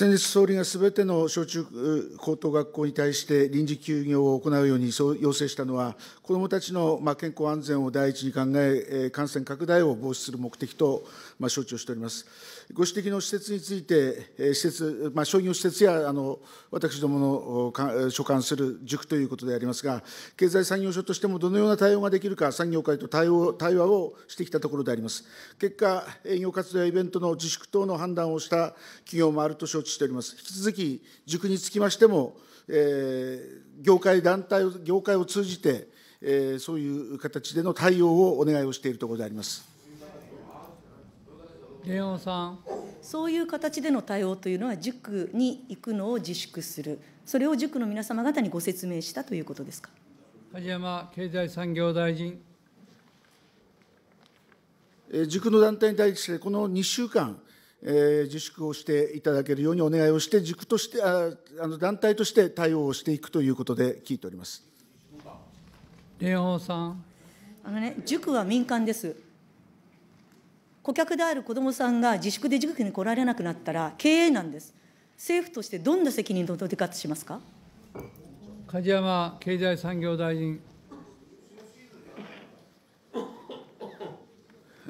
先日、総理がすべての小中高等学校に対して臨時休業を行うように要請したのは、子どもたちの健康安全を第一に考え、感染拡大を防止する目的と承知をしております。ご指摘の施設について、施設まあ、商業施設やあの私どもの所管する塾ということでありますが、経済産業省としてもどのような対応ができるか、産業界と対応対話をしてきたところであります。結果、営業活動やイベントの自粛等の判断をした企業もあると承知しております。引き続き、塾につきましても、えー、業界団体を、業界を通じて、えー、そういう形での対応をお願いをしているところであります。レオンさん。そういう形での対応というのは、塾に行くのを自粛する、それを塾の皆様方にご説明したということですか。梶山経済産業大臣。塾の団体に対して、この2週間、えー、自粛をしていただけるようにお願いをして軸としてああの団体として対応をしていくということで聞いております。蓮舫さんあの、ね、塾は民間です顧客である子どもさんが自粛で塾に来られなくなったら経営なんです政府としてどんな責任を取り方しますか梶山経済産業大臣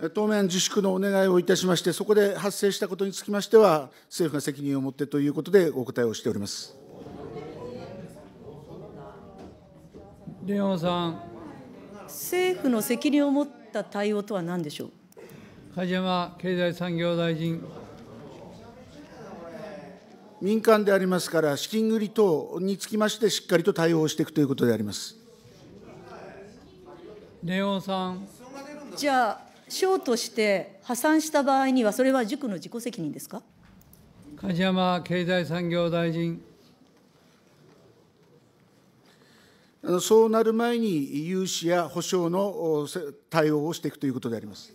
当面、自粛のお願いをいたしまして、そこで発生したことにつきましては、政府が責任を持ってということで、お答えをしております蓮舫さん。政府の責任を持った対応とは何でしょう。梶山経済産業大臣。民間でありますから、資金繰り等につきまして、しっかりと対応していくということであります。蓮舫さん。じゃあ、省として破産した場合には、それは塾の自己責任ですか梶山経済産業大臣。そうなる前に融資や保証の対応をしていくということであります。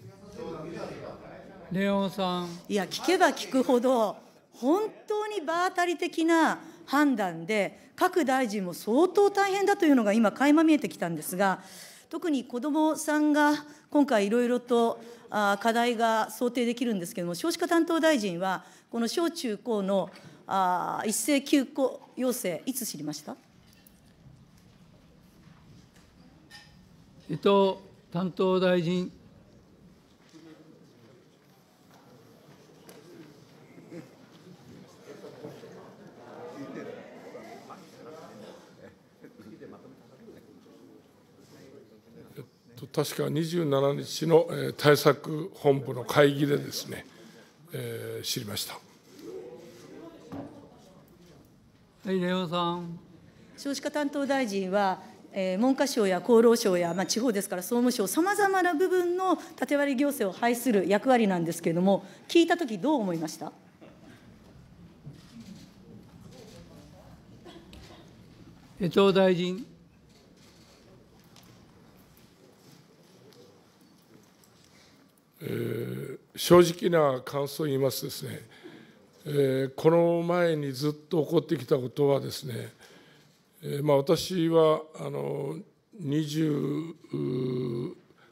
レオンさん。いや、聞けば聞くほど、本当に場当たり的な判断で、各大臣も相当大変だというのが今、垣間見えてきたんですが、特に子どもさんが今回いろいろと課題が想定できるんですけれども少子化担当大臣はこの小中高の一斉休校要請いつ知りました伊藤担当大臣確か27日の対策本部の会議でですね、えー、知りました。はい、レオさん。少子化担当大臣は、えー、文科省や厚労省や、まあ、地方ですから総務省、さまざまな部分の縦割り行政を排する役割なんですけれども、聞いたとき、どう思いました伊藤大臣。正直な感想を言いますですね、えー、この前にずっと起こってきたことはですね、えー、まあ、私はあの20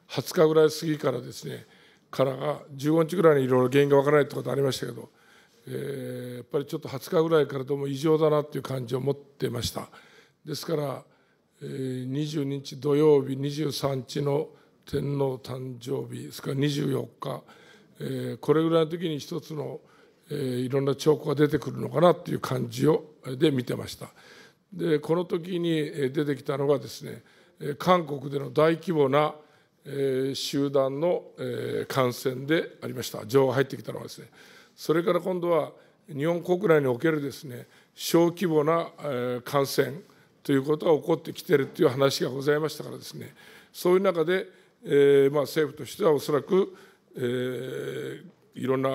20日ぐらい過ぎからですねからが15日ぐらいにいろいろ原因がわからないってことありましたけど、えー、やっぱりちょっと20日ぐらいからどうも異常だなっていう感じを持ってましたですから、えー、22日土曜日23日の天皇誕生日ですから24日えこれぐらいの時に一つの、えいろんな兆候が出てくるのかなっていう感じをで見てましたでこの時に出てきたのがですね韓国での大規模な集団の感染でありました情報が入ってきたのはですねそれから今度は日本国内におけるですね小規模な感染ということが起こってきているという話がございましたからですねそういう中で、えまあ、政府としてはおそらくえー、いろんな、え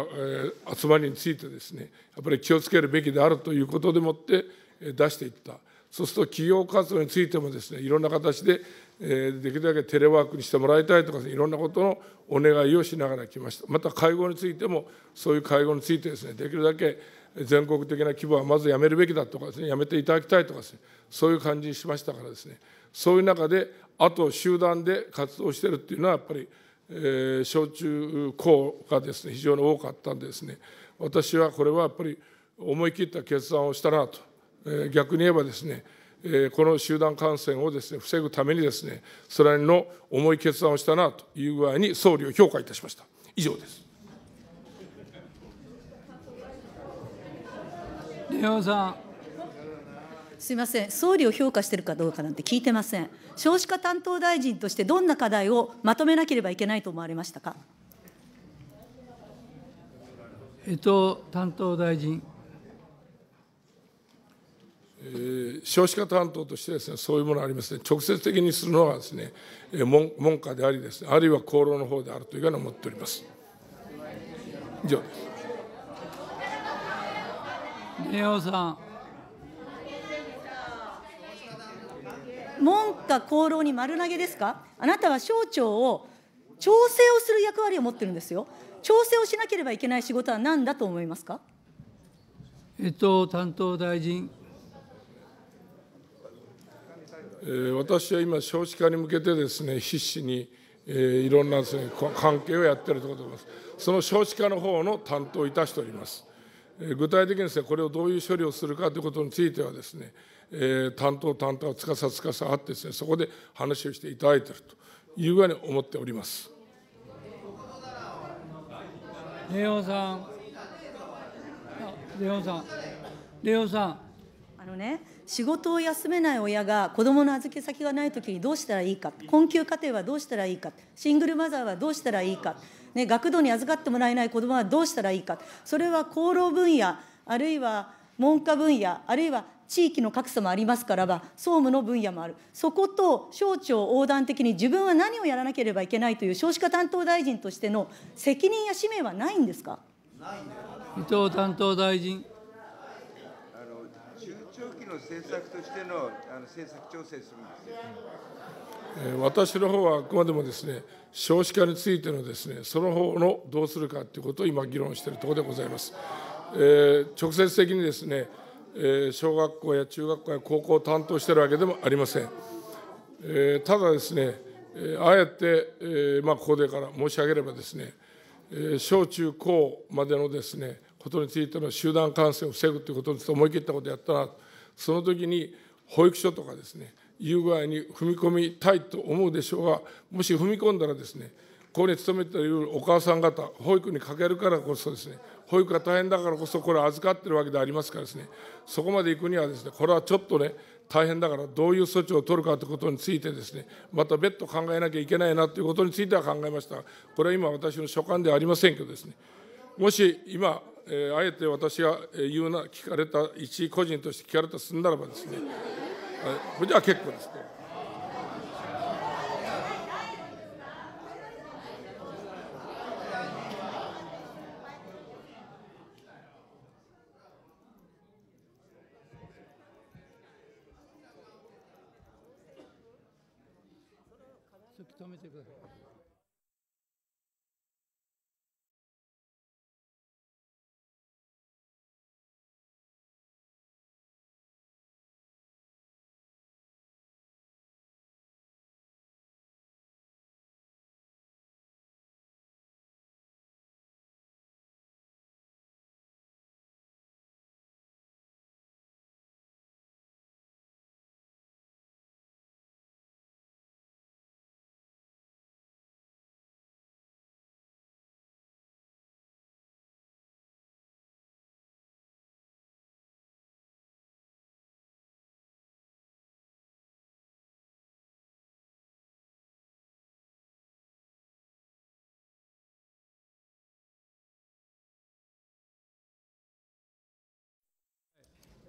ー、集まりについてですねやっぱり気をつけるべきであるということでもって出していったそうすると企業活動についてもですねいろんな形で、えー、できるだけテレワークにしてもらいたいとか、ね、いろんなことのお願いをしながら来ましたまた会合についてもそういう会合についてですねできるだけ全国的な規模はまずやめるべきだとかですねやめていただきたいとかですねそういう感じにしましたからですねそういう中であと集団で活動してるっていうのはやっぱりえー、小中高がですね非常に多かったんですね私はこれはやっぱり思い切った決断をしたなと、えー、逆に言えばですね、えー、この集団感染をですね防ぐためにですねそれなりの重い決断をしたなという具合に総理を評価いたしました以上ですすみません総理を評価しているかどうかなんて聞いてません少子化担当大臣としてどんな課題をまとめなければいけないと思われましたか。えっと、担当大臣。えー、少子化担当としてです、ね、そういうものありますね、直接的にするのはですね、え文文科でありです、ね、あるいは厚労の方であるというふうに思っております。以上です。宮尾さん文科功労に丸投げですか、あなたは省庁を調整をする役割を持ってるんですよ、調整をしなければいけない仕事は何だと思いますか。えっと、担当大臣。えー、私は今、少子化に向けてですね、必死に、えー、いろんなですね、関係をやっているところでございます。その少子化の方の担当いたしております。具体的にですね、これをどういう処理をするかということについてはですね、えー、担当担当はつかさつかさあってですねそこで話をしていただいているというふうに思っております。レオさん、レオさん、レオさん。あのね、仕事を休めない親が子どもの預け先がないときにどうしたらいいか、困窮家庭はどうしたらいいか、シングルマザーはどうしたらいいか、ね、学童に預かってもらえない子どもはどうしたらいいか、それは厚労分野、あるいは文科分野、あるいは地域の格差もありますからば、総務の分野もある、そこと省庁横断的に自分は何をやらなければいけないという少子化担当大臣としての責任や使命はないんですか。伊藤担当大臣。あの中長期の政策としてのあの政策調整するんですよ。私の方はあくまでもですね、少子化についてのですね、その方のどうするかということを今議論しているところでございます。えー、直接的にですね。小学校や中学校や高校を担当しているわけでもありません。ただですね、あえて、まあ、ここでから申し上げればですね、小中高までのですね、ことについての集団感染を防ぐということについて思い切ったことをやったな、その時に保育所とかですね、いう具合に踏み込みたいと思うでしょうが、もし踏み込んだらですね、ここに勤めているお母さん方、保育にかけるからこそですね、保育が大変だからこそこれ預かってるわけでありますからですねそこまで行くにはですねこれはちょっとね大変だからどういう措置を取るかということについてですねまた別途考えなきゃいけないなということについては考えましたこれは今私の所感ではありませんけどですねもし今、えー、あえて私が言うな聞かれた一個人として聞かれたとするならばですねこれでは結構ですね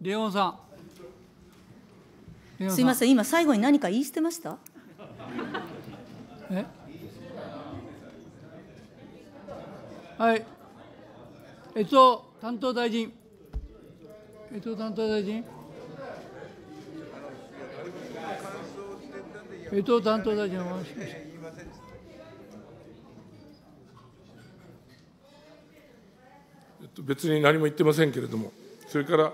レオンさん。すみません、今最後に何か言い捨てました。え。はい。えっと、担当大臣。えっと、担当大臣。えっと、担当大臣お話しました。別に何も言ってませんけれども、それから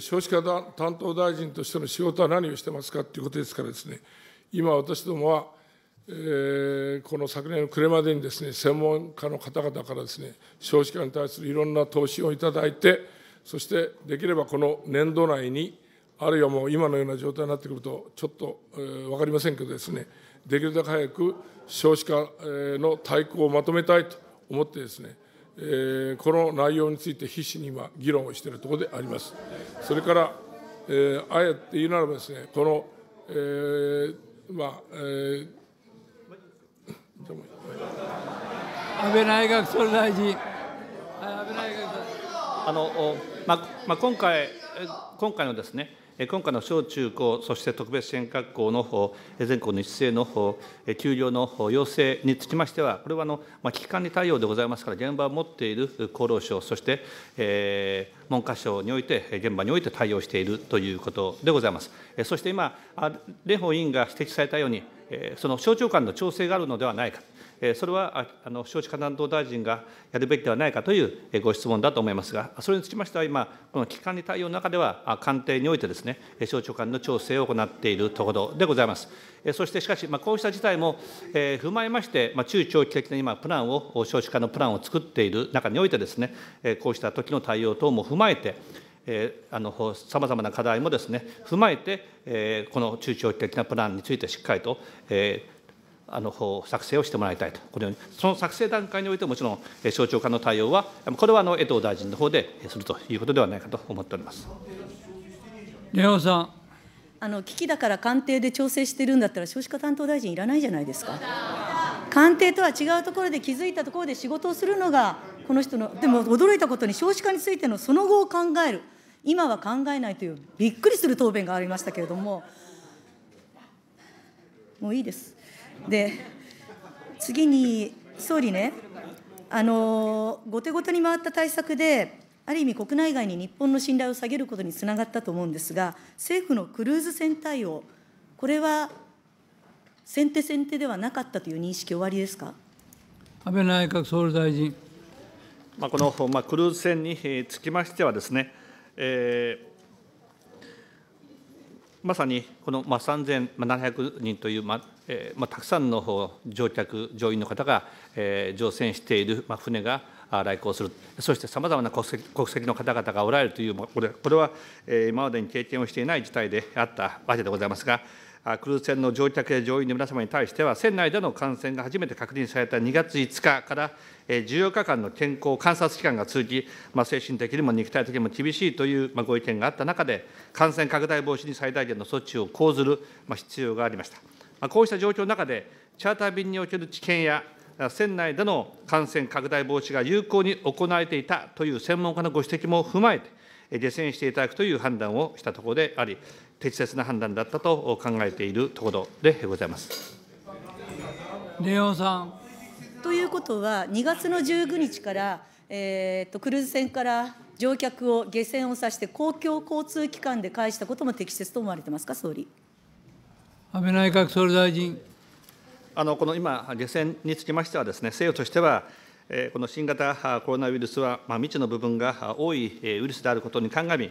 少子化担当大臣としての仕事は何をしてますかということですからですね、今、私どもは、えー、この昨年の暮れまでにですね、専門家の方々からですね、少子化に対するいろんな投資をいただいて、そしてできればこの年度内に、あるいはもう今のような状態になってくると、ちょっと、えー、分かりませんけどですね、できるだけ早く少子化の対抗をまとめたいと思ってですね、えこの内容について必死に今、議論をしているところであります。それから、えあえて言うならばですね、この、えー、まあ、えー、安倍内閣総理大臣。あのまあ、まあ、今回今回のですね今回の小中高、そして特別支援学校の全校の一斉の休業の要請につきましては、これはあの、ま危機管理対応でございますから、現場を持っている厚労省、そして、えー、文科省において、現場において対応しているということでございます。そして今、蓮舫委員が指摘されたように、その省庁間の調整があるのではないか。それは少子化担当大臣がやるべきではないかというご質問だと思いますが、それにつきましては、今、この危機管理対応の中では、官邸においてですね、省庁間の調整を行っているところでございます。そしてしかし、こうした事態も踏まえまして、中長期的な今、プランを、少子化のプランを作っている中においてですね、こうした時の対応等も踏まえて、さまざまな課題もですね、踏まえて、この中長期的なプランについてしっかりとあの作成をしてもらいたいと、このように、その作成段階においてもちろん、省庁間の対応は、これはあの江藤大臣の方でするということではないかと思っております。宮さんあの危機だから官邸で調整してるんだったら、少子化担当大臣いらないじゃないですか。官邸とは違うところで気づいたところで仕事をするのが、この人の、でも驚いたことに、少子化についてのその後を考える、今は考えないという、びっくりする答弁がありましたけれども、もういいです。で次に総理ね、あの後手後手に回った対策で、ある意味、国内外に日本の信頼を下げることにつながったと思うんですが、政府のクルーズ船対応、これは先手先手ではなかったという認識、終わりですか安倍内閣総理大臣。まあ、この、まあ、クルーズ船につきましてはですね、えー、まさにこの3700人という、まえーまあ、たくさんの乗客、乗員の方が、えー、乗船している、まあ、船が来航する、そしてさまざまな国籍国籍の方々がおられるという、これこれは、えー、今までに経験をしていない事態であったわけでございますが、クルーズ船の乗客や乗員の皆様に対しては、船内での感染が初めて確認された2月5日から14日間の健康観察期間が続き、まあ、精神的にも肉体的にも厳しいというご意見があった中で、感染拡大防止に最大限の措置を講ずる必要がありました。こうした状況の中で、チャーター便における知見や、船内での感染拡大防止が有効に行われていたという専門家のご指摘も踏まえて、下船していただくという判断をしたところであり、適切な判断だったと考えているところでございます。レオさんということは、2月の19日から、えーと、クルーズ船から乗客を下船をさして、公共交通機関で返したことも適切と思われてますか、総理。安倍内閣総理大臣。あのこの今、下船につきましてはです、ね、政府としては、この新型コロナウイルスは、ま未知の部分が多いウイルスであることに鑑み、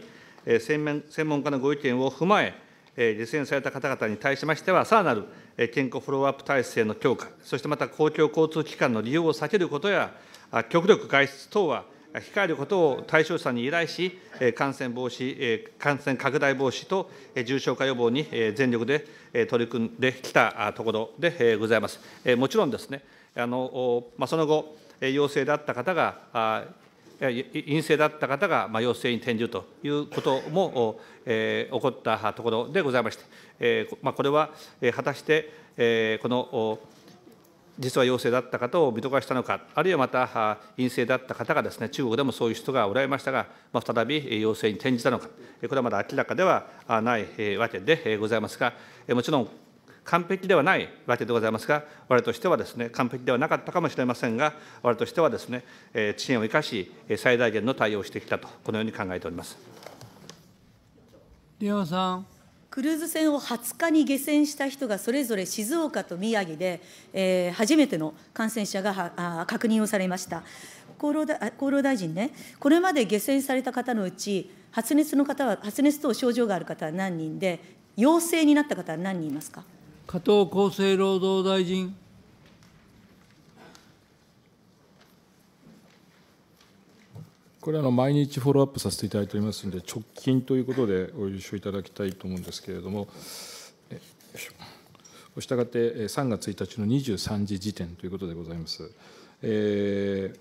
専門家のご意見を踏まえ、実践された方々に対しましては、さらなる健康フォローアップ体制の強化、そしてまた公共交通機関の利用を避けることや、極力外出等は、控えることを対象者に依頼し、感染防止、感染拡大防止と重症化予防に全力で取り組んできたところでございます。もちろんですね、あのその後、陽性だった方が、陰性だった方が、陽性に転じるということも、起こったところでございまして、これは、果たして、この実は陽性だった方を見逃したのか、あるいはまた陰性だった方がです、ね、中国でもそういう人がおられましたが、まあ、再び陽性に転じたのか、これはまだ明らかではないわけでございますが、もちろん完璧ではないわけでございますが、我々としてはですね、完璧ではなかったかもしれませんが、我々としてはですね、知見を生かし、最大限の対応をしてきたと、このように考えております。山さん。クルーズ船を20日に下船した人がそれぞれ静岡と宮城で、えー、初めての感染者が確認をされました。厚労大厚労大臣ね、これまで下船された方のうち、発熱の方は、発熱等症状がある方は何人で、陽性になった方は何人いますか。加藤厚生労働大臣。これは毎日フォローアップさせていただいておりますので、直近ということでお許しをいただきたいと思うんですけれども、したがって3月1日の23時時点ということでございます。えー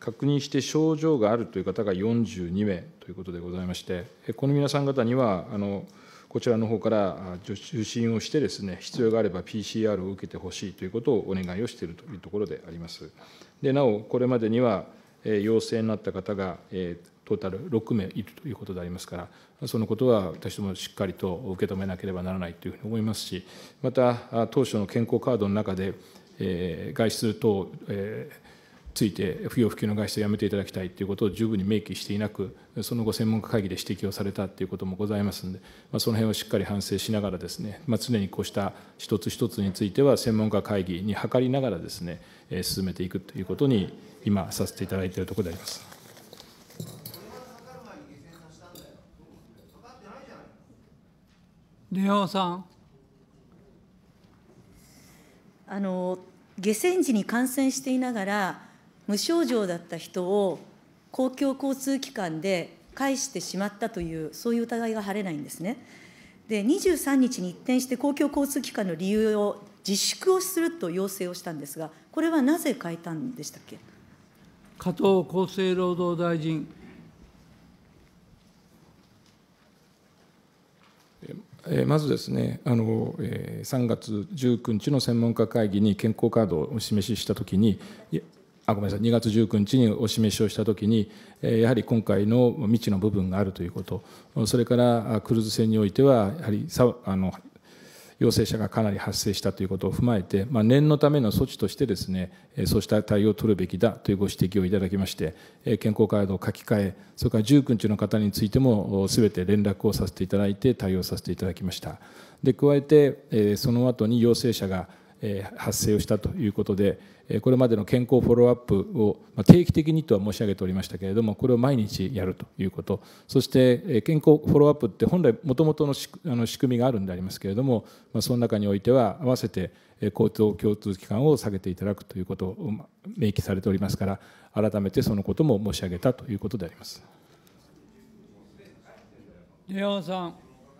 確認して症状があるという方が42名ということでございまして、この皆さん方には、あのこちらの方から受診をしてですね、必要があれば PCR を受けてほしいということをお願いをしているというところであります。でなお、これまでには、陽性になった方がトータル6名いるということでありますから、そのことは私どもしっかりと受け止めなければならないというふうに思いますし、また当初の健康カードの中で、外出等、ついて不要不急の外出をやめていただきたいということを十分に明記していなく、その後、専門家会議で指摘をされたということもございますので、まあ、その辺をしっかり反省しながらですね、まあ、常にこうした一つ一つについては、専門家会議に諮りながらですね、進めていくということに今させていただいているところであります。さんあの下船時に感染していながら無症状だった人を公共交通機関で返してしまったというそういう疑いが晴れないんですね。で23日に一転して公共交通機関の利用を自粛をすると要請をしたんですがこれはなぜ変えたんでしたっけ加藤厚生労働大臣。まずですねあの、え3月19日の専門家会議に健康カードをお示ししたときに、あごめんなさい2月19日にお示しをしたときに、やはり今回の未知の部分があるということ、それからクルーズ船においては、やはりさあの陽性者がかなり発生したということを踏まえて、まあ、念のための措置としてですね、そうした対応を取るべきだというご指摘をいただきまして、健康カードを書き換え、それから19日の方についても、すべて連絡をさせていただいて、対応させていただきました。で加えて、その後に陽性者が発生をしたということで、これまでの健康フォローアップを定期的にとは申し上げておりましたけれどもこれを毎日やるということそして健康フォローアップって本来もともとの仕組みがあるんでありますけれどもその中においては合わせて交通共通機関を下げていただくということを明記されておりますから改めてそのことも申し上げたということであります。山さん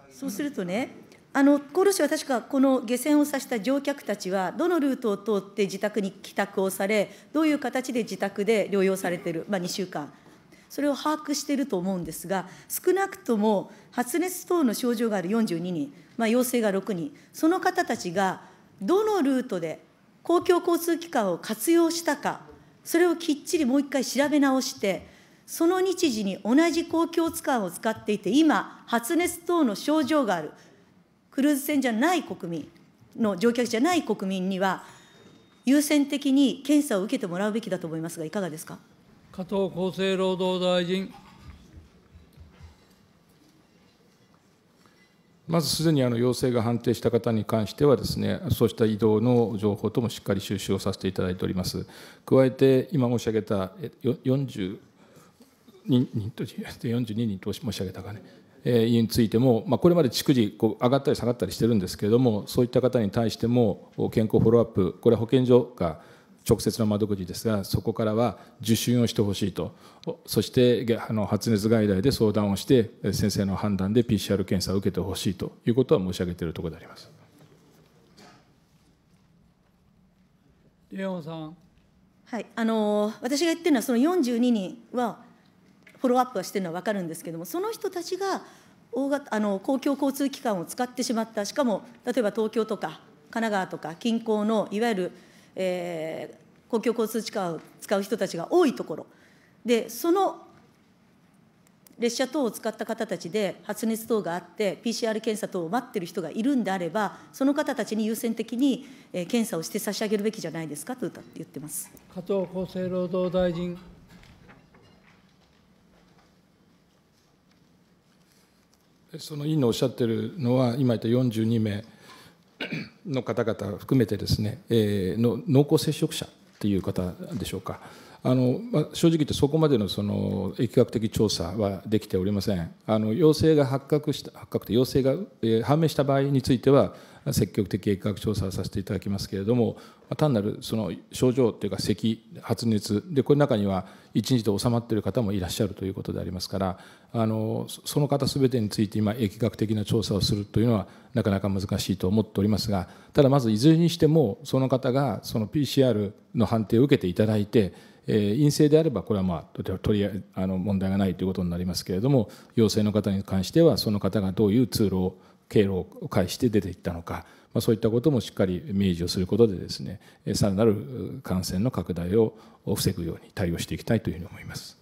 そうするとね厚労省は確かこの下船をさした乗客たちは、どのルートを通って自宅に帰宅をされ、どういう形で自宅で療養されてる、まあ、2週間、それを把握していると思うんですが、少なくとも発熱等の症状がある42人、まあ、陽性が6人、その方たちがどのルートで公共交通機関を活用したか、それをきっちりもう一回調べ直して、その日時に同じ公共機関を使っていて、今、発熱等の症状がある。クルーズ船じゃない国民の乗客じゃない国民には、優先的に検査を受けてもらうべきだと思いますが、いかがですか加藤厚生労働大臣。まずすでにあの陽性が判定した方に関してはです、ね、そうした移動の情報ともしっかり収集をさせていただいております。加えて、今申し上げた4と42人と申し上げたかね。についても、まあ、これまで逐次こう上がったり下がったりしてるんですけれどもそういった方に対しても健康フォローアップこれは保健所が直接の窓口ですがそこからは受診をしてほしいとそしてあの発熱外来で相談をして先生の判断で PCR 検査を受けてほしいということは申し上げているところであります。レオンさんはい、あの私が言ってるのはその42人はフォローアップはしてるのは分かるんですけどもその人たちが大型あの公共交通機関を使ってしまったしかも例えば東京とか神奈川とか近郊のいわゆる、えー、公共交通機関を使う人たちが多いところでその列車等を使った方たちで発熱等があって PCR 検査等を待ってる人がいるんであればその方たちに優先的に検査をして差し上げるべきじゃないですかと言ってます加藤厚生労働大臣。その委員のおっしゃってるのは、今言った42名 の方々含めてですね、えー、の濃厚接触者っていう方でしょうか。あのまあ、正直言ってそこまでのその疫学的調査はできておりませんあの陽性が発覚した発覚と陽性が、えー、判明した場合については積極的疫学調査をさせていただきますけれども単なるその症状というか咳発熱でこの中には1日で収まっている方もいらっしゃるということでありますからあのその方全てについて今疫学的な調査をするというのはなかなか難しいと思っておりますがただまずいずれにしてもその方がその PCR の判定を受けていただいて陰性であればこれはまあとりあえず問題がないということになりますけれども陽性の方に関してはその方がどういう通路を経路を介して出ていったのか、まあ、そういったこともしっかり明示をすることでですねさらなる感染の拡大を防ぐように対応していきたいというふうに思います。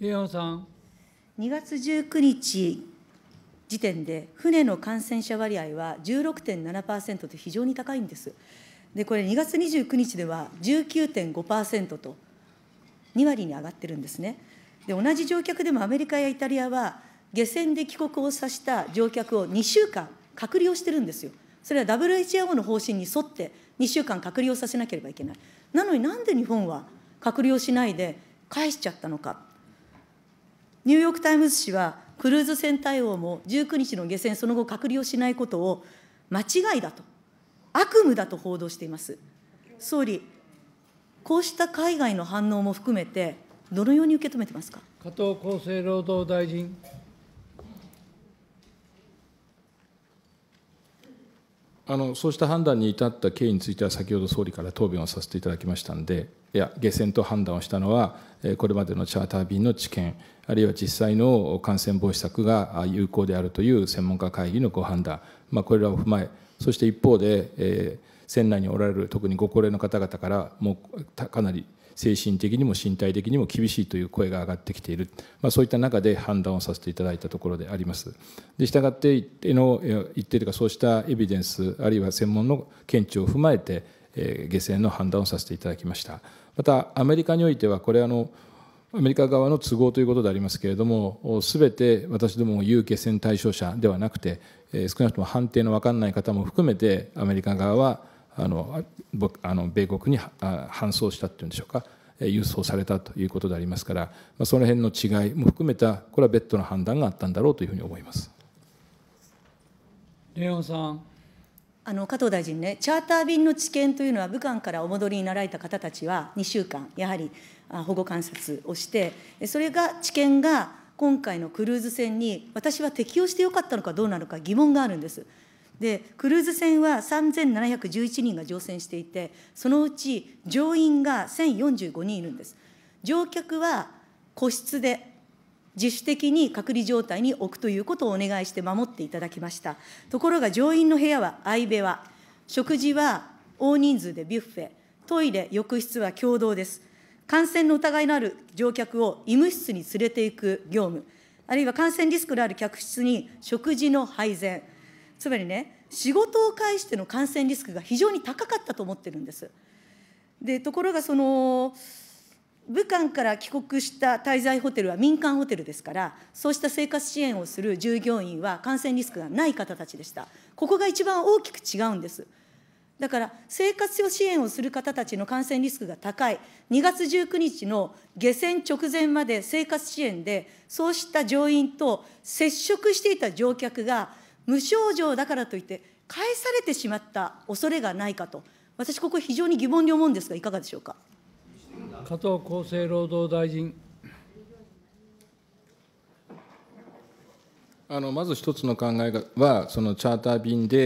山さん2月19日時点で、船の感染者割合は16.7%と非常に高いんです。で、これ、2月29日では19.5%と、2割に上がってるんですね。で、同じ乗客でもアメリカやイタリアは下船で帰国をさせた乗客を2週間隔離をしてるんですよ。それは WHO の方針に沿って2週間隔離をさせなければいけない。なのになんで日本は隔離をしないで返しちゃったのか。ニューヨーク・タイムズ紙は、クルーズ船対応も19日の下船、その後隔離をしないことを間違いだと、悪夢だと報道しています。総理、こうした海外の反応も含めて、どのように受け止めてますか。加藤厚生労働大臣。あのそうした判断に至った経緯については先ほど総理から答弁をさせていただきましたのでいや下船と判断をしたのはこれまでのチャーター便の知見あるいは実際の感染防止策が有効であるという専門家会議のご判断、まあ、これらを踏まえそして一方で、えー、船内におられる特にご高齢の方々からもうかなり精神的にも身体的にも厳しいという声が上がってきている、まあ、そういった中で判断をさせていただいたところであります。でしたがって一定の言っていうかそうしたエビデンスあるいは専門の見地を踏まえて下船の判断をさせていただきました。またアメリカにおいてはこれあのアメリカ側の都合ということでありますけれども、すべて私ども有権船対象者ではなくて、少なくとも判定の分からない方も含めて、アメリカ側はあのあの米国に搬送したっていうんでしょうか郵送されたということでありますから、まあ、その辺の違いも含めたこれは別途の判断があったんだろうというふうに思います。レオさんあの加藤大臣ね、チャーター便の知見というのは、武漢からお戻りになられた方たちは2週間、やはり保護観察をして、それが知見が今回のクルーズ船に、私は適用してよかったのかどうなのか疑問があるんです。で、クルーズ船は3711人が乗船していて、そのうち乗員が1045人いるんです。乗客は個室で自主的に隔離状態に置くということをお願いして守っていただきました。ところが乗員の部屋は相部屋、食事は大人数でビュッフェ、トイレ、浴室は共同です。感染の疑いのある乗客を医務室に連れていく業務、あるいは感染リスクのある客室に食事の配膳、つまりね、仕事を介しての感染リスクが非常に高かったと思ってるんです。でところがその武漢から帰国した滞在ホテルは民間ホテルですから、そうした生活支援をする従業員は感染リスクがない方たちでした。ここが一番大きく違うんです。だから、生活支援をする方たちの感染リスクが高い、2月19日の下船直前まで生活支援で、そうした乗員と接触していた乗客が、無症状だからといって、返されてしまった恐れがないかと、私、ここ、非常に疑問に思うんですが、いかがでしょうか。加藤厚生労働大臣。あのまず一つの考えは、そのチャーター便で、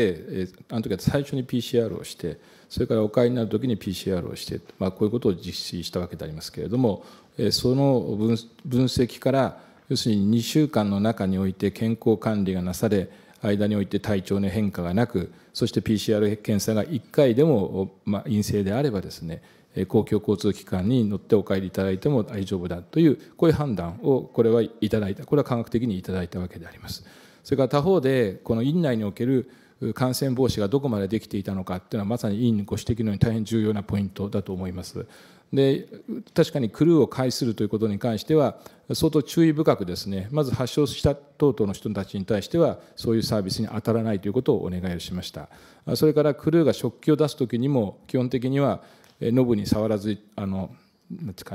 えあの時は最初に PCR をして、それからお帰りになるときに PCR をして、まあ、こういうことを実施したわけでありますけれども、えその分分析から、要するに2週間の中において健康管理がなされ、間において体調の変化がなくそして PCR 検査が1回でも、陰性であればですね公共交通機関に乗ってお帰りいただいても大丈夫だというこういう判断をこれはいただいたこれは科学的にいただいたわけであります。それから他方でこの院内における感染防止がどこまでできていたのかっていうのはまさに委員ご指摘のように大変重要なポイントだと思います。で確かにクルーを介するということに関しては相当注意深くですねまず発症した等々の人たちに対してはそういうサービスに当たらないということをお願いをしましたそれからクルーが食器を出す時にも基本的にはノブに触らずあの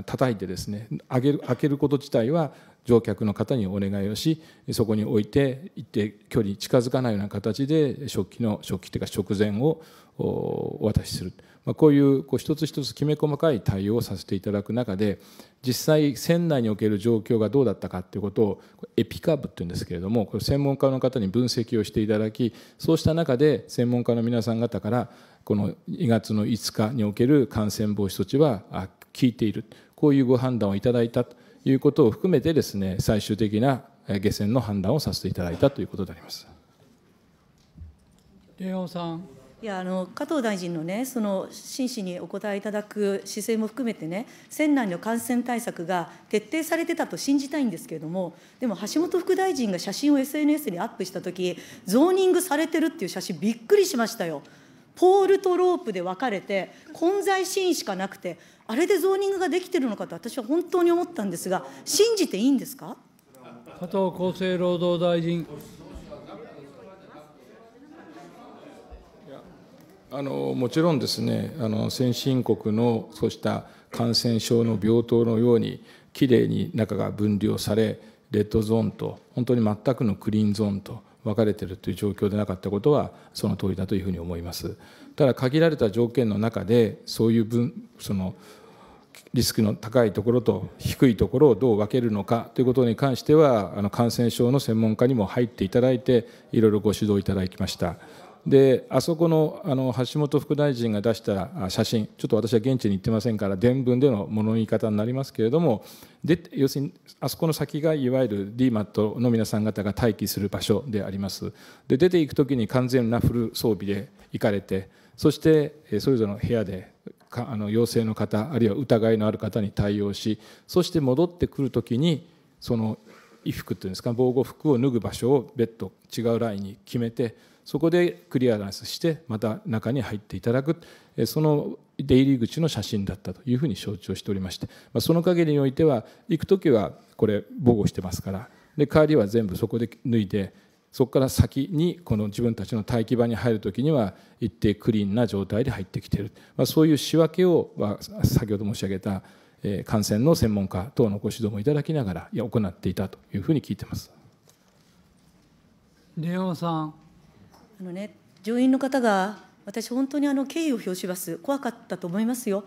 叩いてですね開ける開けること自体は乗客の方にお願いをしそこに置いて一定距離に近づかないような形で食器の食器というか食前をお渡しする。まこういうこう一つ一つきめ細かい対応をさせていただく中で実際船内における状況がどうだったかということをエピカーブっていうんですけれどもこれ専門家の方に分析をしていただきそうした中で専門家の皆さん方からこの2月の5日における感染防止措置は効いているこういうご判断をいただいたということを含めてですね最終的な下船の判断をさせていただいたということであります。レオさんいやあの加藤大臣の,、ね、その真摯にお答えいただく姿勢も含めてね、船内の感染対策が徹底されてたと信じたいんですけれども、でも橋本副大臣が写真を SNS にアップしたとき、ゾーニングされてるっていう写真、びっくりしましたよ。ポールとロープで分かれて、混在シーンしかなくて、あれでゾーニングができてるのかと私は本当に思ったんですが、信じていいんですか加藤厚生労働大臣。あのもちろんですねあの先進国のそうした感染症の病棟のようにきれいに中が分離をされレッドゾーンと本当に全くのクリーンゾーンと分かれているという状況でなかったことはその通りだというふうに思いますただ限られた条件の中でそういう分そのリスクの高いところと低いところをどう分けるのかということに関してはあの感染症の専門家にも入っていただいていろいろご指導いただきましたであそこのあの橋本副大臣が出した写真ちょっと私は現地に行ってませんから伝聞での物言い方になりますけれどもで要するにあそこの先がいわゆる DMAT の皆さん方が待機する場所でありますで出ていく時に完全なフル装備で行かれてそしてそれぞれの部屋であの陽性の方あるいは疑いのある方に対応しそして戻ってくる時にその衣服というんですか防護服を脱ぐ場所を別途違うラインに決めてそこでクリアランスしてまた中に入っていただくその出入り口の写真だったというふうに承知をしておりましてその限りにおいては行く時はこれ防護してますからで帰りは全部そこで脱いでそこから先にこの自分たちの待機場に入るときには一定クリーンな状態で入ってきている、まあ、そういう仕分けを、まあ、先ほど申し上げた感染の専門家等のご指導もいただきながら行っていたというふうに聞いてます。出山さんあのね、乗員の方が、私、本当にあの敬意を表します、怖かったと思いますよ、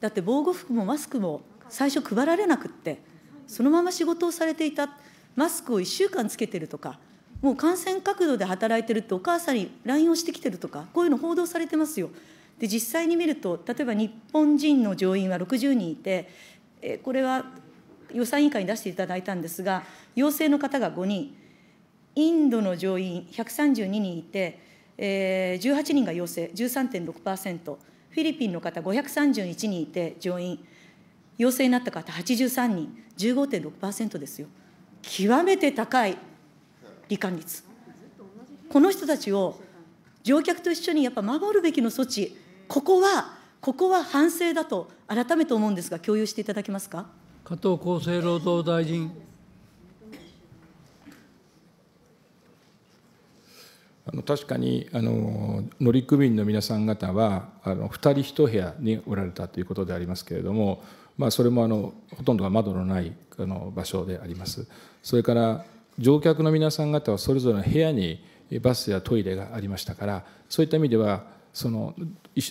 だって防護服もマスクも最初配られなくって、そのまま仕事をされていた、マスクを1週間つけてるとか、もう感染角度で働いてるって、お母さんに LINE をしてきてるとか、こういうの報道されてますよ。で実際に見ると、例えば日本人の乗員は60人いて、えこれは予算委員会に出していただいたんですが、陽性の方が5人。インドの上院132人いて、えー、18人が陽性、13.6%、フィリピンの方531人いて、上院、陽性になった方83人、15.6%ですよ。極めて高い罹患率。この人たちを乗客と一緒にやっぱ守るべきの措置、ここは、ここは反省だと改めて思うんですが、共有していただけますか。加藤厚生労働大臣。あの確かにあの乗組員の皆さん方はあの2人1部屋におられたということでありますけれども、まあ、それもあのほとんどが窓のないあの場所でありますそれから乗客の皆さん方はそれぞれの部屋にバスやトイレがありましたからそういった意味ではその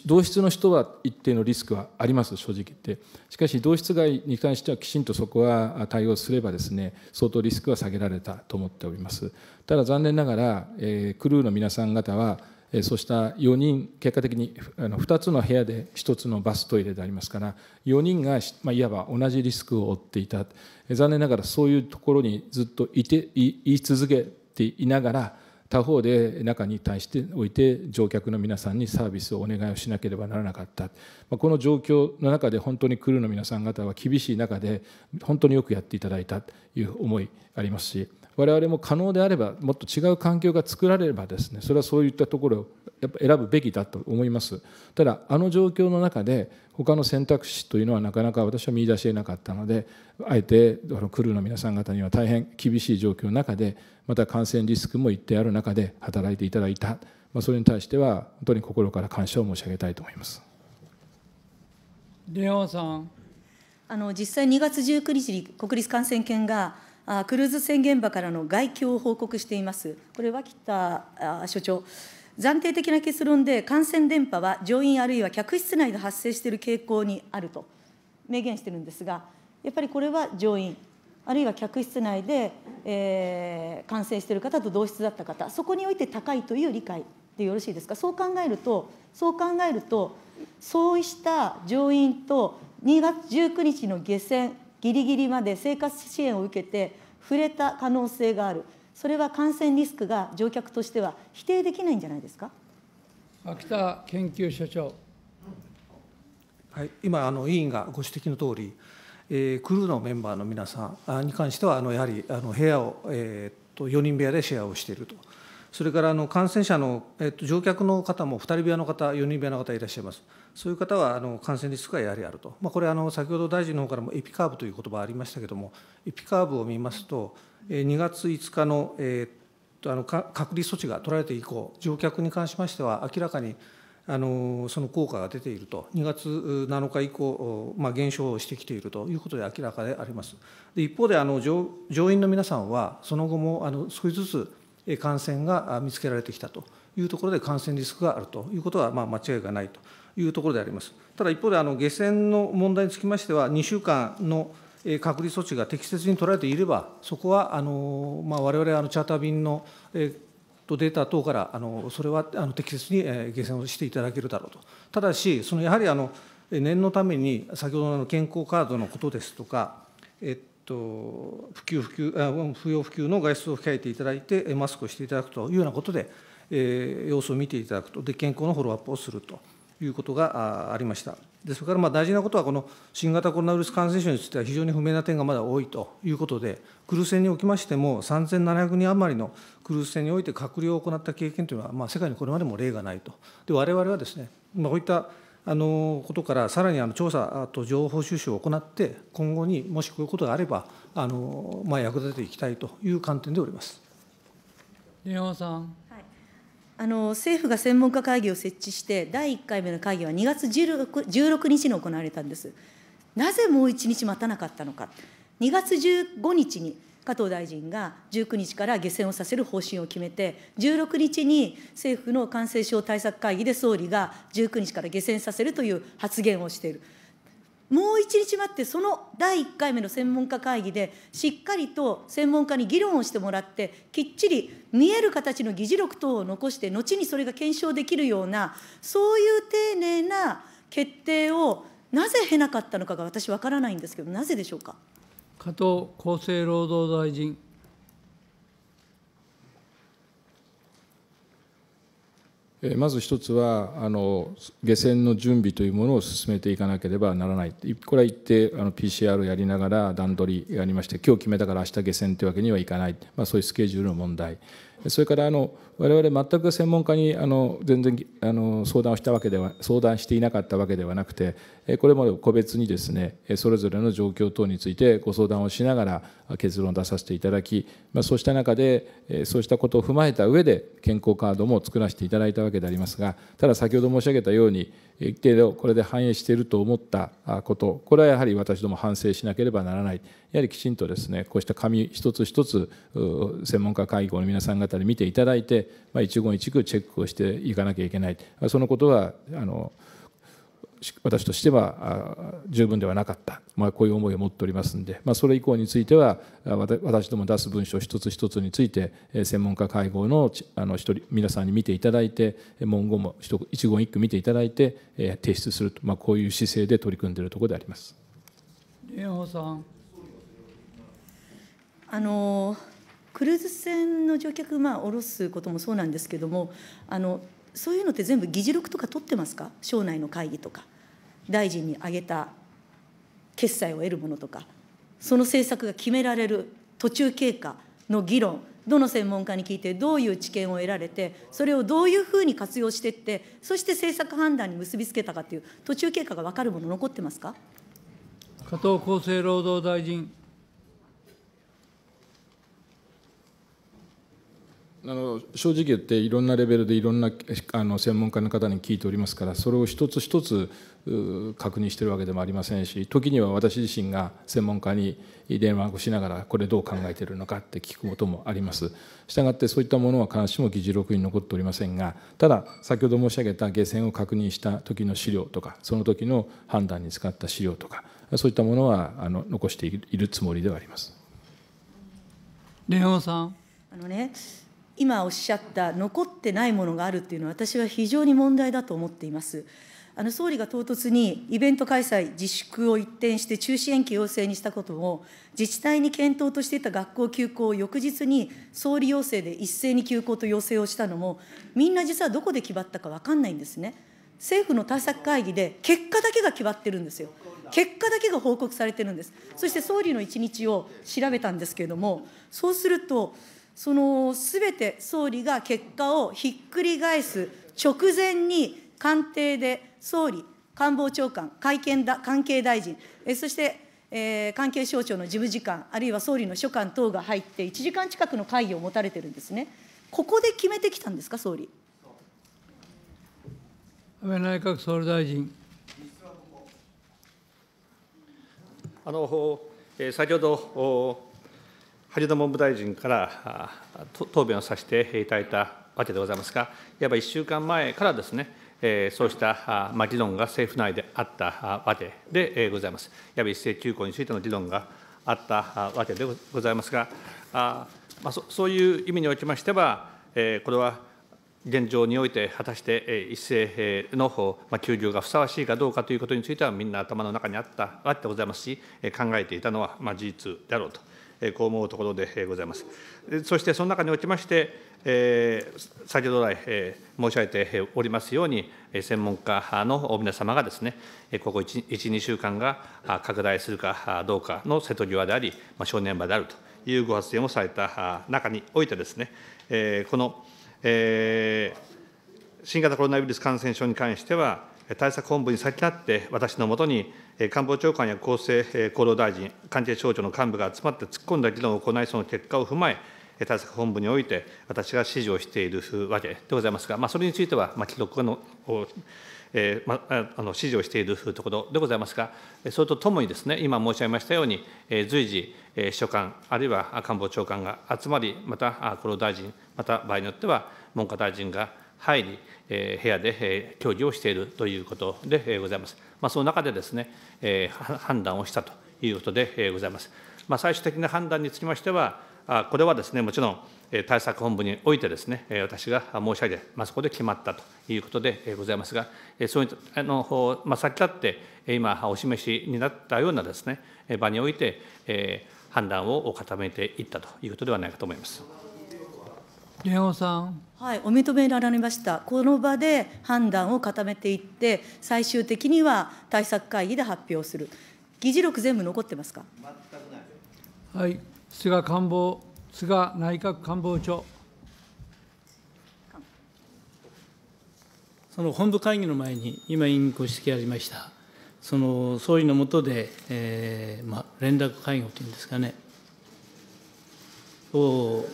同質の人は一定のリスクはあります正直言ってしかし同質外に関してはきちんとそこは対応すればですね相当リスクは下げられたと思っておりますただ残念ながら、えー、クルーの皆さん方は、えー、そうした4人結果的にあの2つの部屋で1つのバストイレでありますから4人が、まあ、いわば同じリスクを負っていた、えー、残念ながらそういうところにずっといて言い続けていながら他方で中に対しておいて乗客の皆さんにサービスをお願いをしなければならなかった、この状況の中で本当にクルーの皆さん方は厳しい中で本当によくやっていただいたという思いありますし我々も可能であればもっと違う環境が作られればですねそれはそういったところをやっぱ選ぶべきだと思いますただあの状況の中で他の選択肢というのはなかなか私は見出しえなかったのであえてクルーの皆さん方には大変厳しい状況の中でまた感染リスクも一定ある中で働いていただいた、まあ、それに対しては本当に心から感謝を申し上げたいと思います。レオさんあの実際2月19日に国立感染研がクルーズ船現場からの外況を報告しています。これ脇田所長暫定的な結論で、感染電波は乗員あるいは客室内で発生している傾向にあると明言してるんですが、やっぱりこれは乗員、あるいは客室内で、えー、感染している方と同室だった方、そこにおいて高いという理解でよろしいですか、そう考えると、そう考えると、そうした乗員と2月19日の下船ぎりぎりまで生活支援を受けて、触れた可能性がある、それは感染リスクが乗客としては否定できないんじゃないですか。秋田研究所長はい、今あの、委員がご指摘のとおり、えー、クルーのメンバーの皆さんに関しては、あのやはりあの部屋を、えー、と4人部屋でシェアをしていると、それからあの感染者の、えー、と乗客の方も2人部屋の方、4人部屋の方いらっしゃいます、そういう方はあの感染リスクがやはりあると、まあ、これあの、先ほど大臣の方からもエピカーブという言葉ありましたけれども、エピカーブを見ますと、えー、2月5日の、えー、とあの隔離措置が取られて以降、乗客に関しましては、明らかにあのその効果が出ていると、2月7日以降、まあ、減少してきているということで明らかであります。で一方であの上、上院の皆さんは、その後もあの少しずつ感染が見つけられてきたというところで、感染リスクがあるということは、まあ、間違いがないというところであります。ただ一方で下船の問題につきましては、2週間の隔離措置が適切に取られていれば、そこはあの、まあ、我々チャーター便のとデータ等からあのそれはあの適切に、え下船をしていただけるだろうと。ただし、そのやはりあの念のために、先ほどの健康カードのことですとか、えっと、普及普及あ不要不急の外出を控えていただいて、マスクをしていただくというようなことで、えー、様子を見ていただくと、で健康のフォローアップをするということがありました。ですからまあ大事なことは、この新型コロナウイルス感染症については、非常に不明な点がまだ多いということで、クルーズ船におきましても、3700人余りのクルーズ船において閣僚を行った経験というのは、まあ、世界にこれまでも例がないと、でわれはですね、まあ、こういったあのことから、さらにあの調査と情報収集を行って、今後にもしこういうことがあれば、あのまあ、役立てていきたいという観点でおります。山さんあの政府が専門家会議を設置して、第1回目の会議は2月 16, 16日に行われたんです。なぜもう1日待たなかったのか、2月15日に加藤大臣が19日から下船をさせる方針を決めて、16日に政府の感染症対策会議で総理が19日から下船させるという発言をしている。もう一日待って、その第1回目の専門家会議で、しっかりと専門家に議論をしてもらって、きっちり見える形の議事録等を残して、後にそれが検証できるような、そういう丁寧な決定をなぜ経なかったのかが私、分からないんですけど、なぜでしょうか。加藤厚生労働大臣。まず一つはあの下船の準備というものを進めていかなければならないこれは一定あの PCR やりながら段取りやりまして今日決めたから明日下船というわけにはいかない、まあ、そういうスケジュールの問題それからあの我々全く専門家にあの全然あの相談をしたわけでは相談していなかったわけではなくてこれも個別にですねそれぞれの状況等についてご相談をしながら結論を出させていただき、まあ、そうした中でそうしたことを踏まえた上で健康カードも作らせていただいたわけでありますがただ先ほど申し上げたように一定どこれで反映していると思ったことこれはやはり私ども反省しなければならないやはりきちんとですねこうした紙一つ一つ専門家会合の皆さん方に見ていただいて、まあ、一言一句チェックをしていかなきゃいけないそのことはあの私としては十分ではなかった、まあ、こういう思いを持っておりますので、まあ、それ以降については私ども出す文書一つ一つについて専門家会合のあの一人皆さんに見ていただいて文言も一言一句見ていただいて提出すると、まあ、こういう姿勢で取り組んでいるところであります。さんあのクルーズ船の乗客、まあ、降ろすこともそうなんですけれどもあのそういうのって全部議事録とか取ってますか省内の会議とか。大臣に挙げた決裁を得るものとか、その政策が決められる途中経過の議論、どの専門家に聞いて、どういう知見を得られて、それをどういうふうに活用していって、そして政策判断に結びつけたかという、途中経過が分かるもの、残ってますか加藤厚生労働大臣。あの正直言っていろんなレベルでいろんなあの専門家の方に聞いておりますからそれを一つ一つ確認してるわけでもありませんし時には私自身が専門家に電話をしながらこれどう考えているのかって聞くこともありますしたがってそういったものは必ずしも議事録に残っておりませんがただ先ほど申し上げた下船を確認した時の資料とかその時の判断に使った資料とかそういったものはあの残しているつもりではあります。蓮舫さんあのね今おっしゃった残ってないものがあるというのは、私は非常に問題だと思っています。あの総理が唐突にイベント開催自粛を一転して中止延期要請にしたことを、自治体に検討としていた学校休校を翌日に総理要請で一斉に休校と要請をしたのも、みんな実はどこで決まったか分かんないんですね。政府の対策会議で結果だけが決まってるんですよ。結果だけが報告されてるんです。そして総理の一日を調べたんですけれども、そうすると、そのすべて総理が結果をひっくり返す直前に、官邸で総理、官房長官、会見だ関係大臣、そして、えー、関係省庁の事務次官、あるいは総理の所管等が入って、1時間近くの会議を持たれてるんですね。ここで決めてきたんですか、総理。安倍内閣総理大臣。あの先ほど萩生田文部大答弁をさせていただいたわけでございますが、いわば1週間前からですね、そうした議論が政府内であったわけでございます。いわば一斉休校についての議論があったわけでございますが、あまそういう意味におきましては、えこれは現状において、果たして一斉のま休業がふさわしいかどうかということについては、みんな頭の中にあったわけでございますし、考えていたのはま事実であろうと。こう思うところでございます。そしてその中におきまして、え先ほど来、え申し上げておりますように、専門家の皆様がですね、ここ1、2週間が拡大するかどうかの瀬戸際であり、まあ、正念場であるというご発言をされた中においてですね、えこの、えー、新型コロナウイルス感染症に関しては、対策本部に先立って、私のもとに官房長官や厚生厚労大臣、関係省庁の幹部が集まって突っ込んだ議論を行い、その結果を踏まえ、対策本部において、私が指示をしているわけでございますが、まあ、それについては、まあ、記録の、えーまあ、あの指示をしているところでございますが、それとともにですね、今申し上げましたように、えー、随時、えー、秘書官、あるいは官房長官が集まり、また厚労大臣、また場合によっては文科大臣が入り、えー、部屋で、えー、協議をしているということでございます。まあ、その中でですね、えー、判断をしたということでございます。まあ、最終的な判断につきましては、あこれはですね、もちろん対策本部においてですね、私が申し上げ、まあ、そこで決まったということでございますが、そういうあの、まあ、先立って今お示しになったようなですね、場において、え判断を固めていったということではないかと思います。宮尾さん、はい、お認められました、この場で判断を固めていって、最終的には対策会議で発表する、議事録全部残ってますか。はい、菅官房菅内閣官房長。その本部会議の前に、今、委員ご指摘ありました、その総理の下で、えーまあ、連絡会合というんですかね、を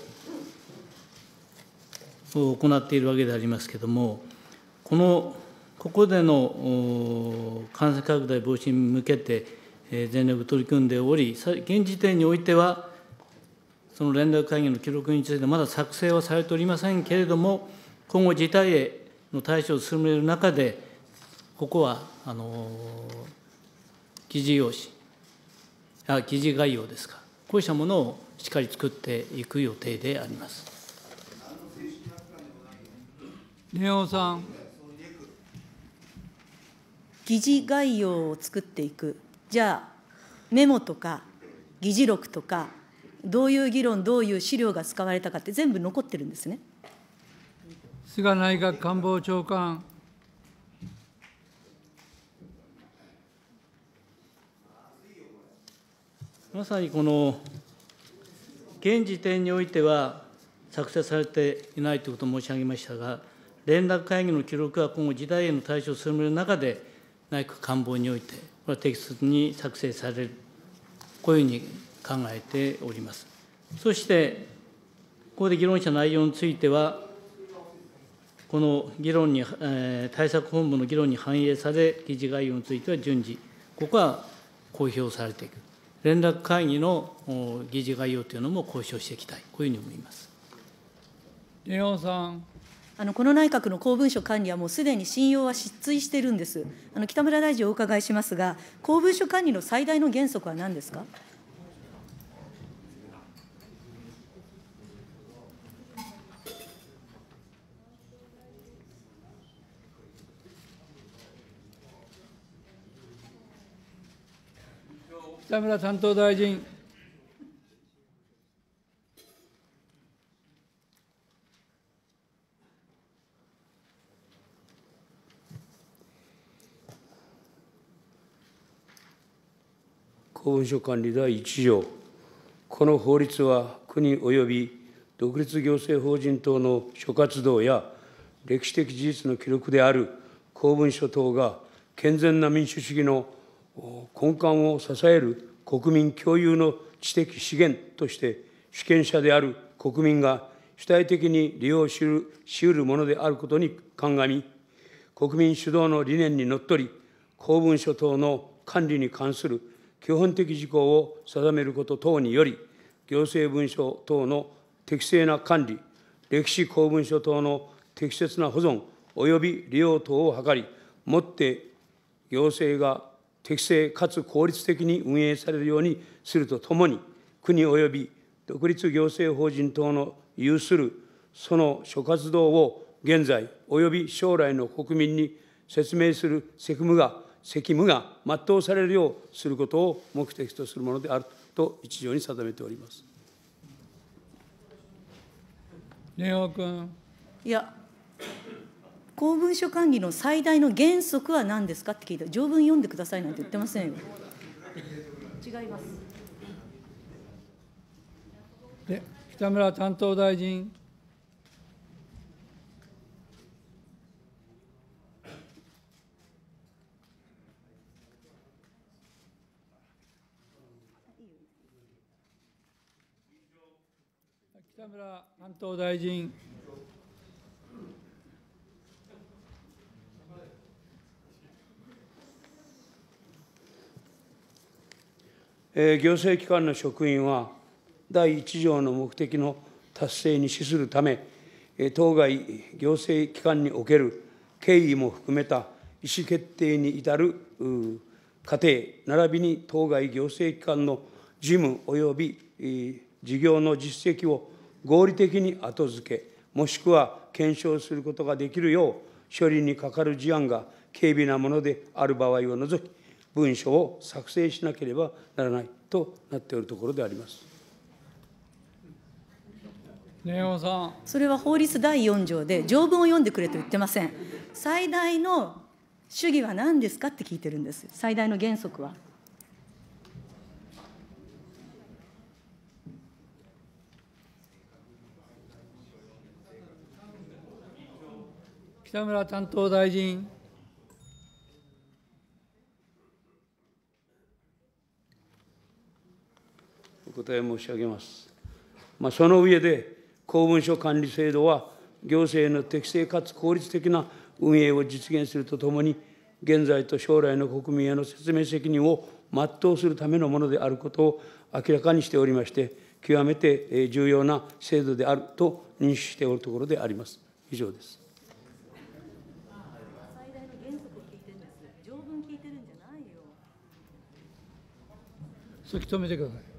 行っているわけでありますけれども、この、ここでの感染拡大防止に向けて、全力取り組んでおり、現時点においては、その連絡会議の記録について、まだ作成はされておりませんけれども、今後、事態への対処を進める中で、ここはあの記事用紙あ、記事概要ですか、こうしたものをしっかり作っていく予定であります。根尾さん。議事概要を作っていく。じゃあ、メモとか、議事録とか、どういう議論、どういう資料が使われたかって全部残ってるんですね。菅内閣官房長官。まさにこの現時点においては、作成されていないということを申し上げましたが、連絡会議の記録は今後、時代への対処を進める中で、内閣官房において、これは適切に作成される、こういうふうに考えております。そして、ここで議論した内容については、この議論に、えー、対策本部の議論に反映され、議事概要については順次、ここは公表されていく、連絡会議の議事概要というのも公表していきたい、こういうふうに思います。稲尾さん。あのこの内閣の公文書管理はもうすでに信用は失墜してるんです。あの北村大臣、お伺いしますが、公文書管理の最大の原則は何ですか。北村担当大臣。公文書管理第1条、この法律は国及び独立行政法人等の諸活動や歴史的事実の記録である公文書等が健全な民主主義の根幹を支える国民共有の知的資源として主権者である国民が主体的に利用しうるものであることに鑑み、国民主導の理念にのっとり、公文書等の管理に関する基本的事項を定めること等により、行政文書等の適正な管理、歴史公文書等の適切な保存及び利用等を図り、もって行政が適正かつ効率的に運営されるようにするとともに、国及び独立行政法人等の有するその諸活動を現在及び将来の国民に説明する責務が責務が全うされるようすることを目的とするものであると一条に定めております。根尾君。いや、公文書管理の最大の原則は何ですかって聞いた条文読んでくださいなんて言ってませんよ。違います。で、北村担当大臣。村担当大臣。えー、行政機関の職員は、第1条の目的の達成に資するため、当該行政機関における経緯も含めた意思決定に至る過程、並びに当該行政機関の事務及び事業の実績を合理的に後付け、もしくは検証することができるよう、処理にかかる事案が軽微なものである場合を除き、文書を作成しなければならないとなっておるところであります。それは法律第4条で、条文を読んでくれと言ってません。最大の主義は何ですかって聞いてるんです、最大の原則は。北村担当大臣。お答え申し上げます。まあ、その上で、公文書管理制度は、行政の適正かつ効率的な運営を実現するとともに、現在と将来の国民への説明責任を全うするためのものであることを明らかにしておりまして、極めて重要な制度であると認識しておるところであります。以上です。それ止めてください。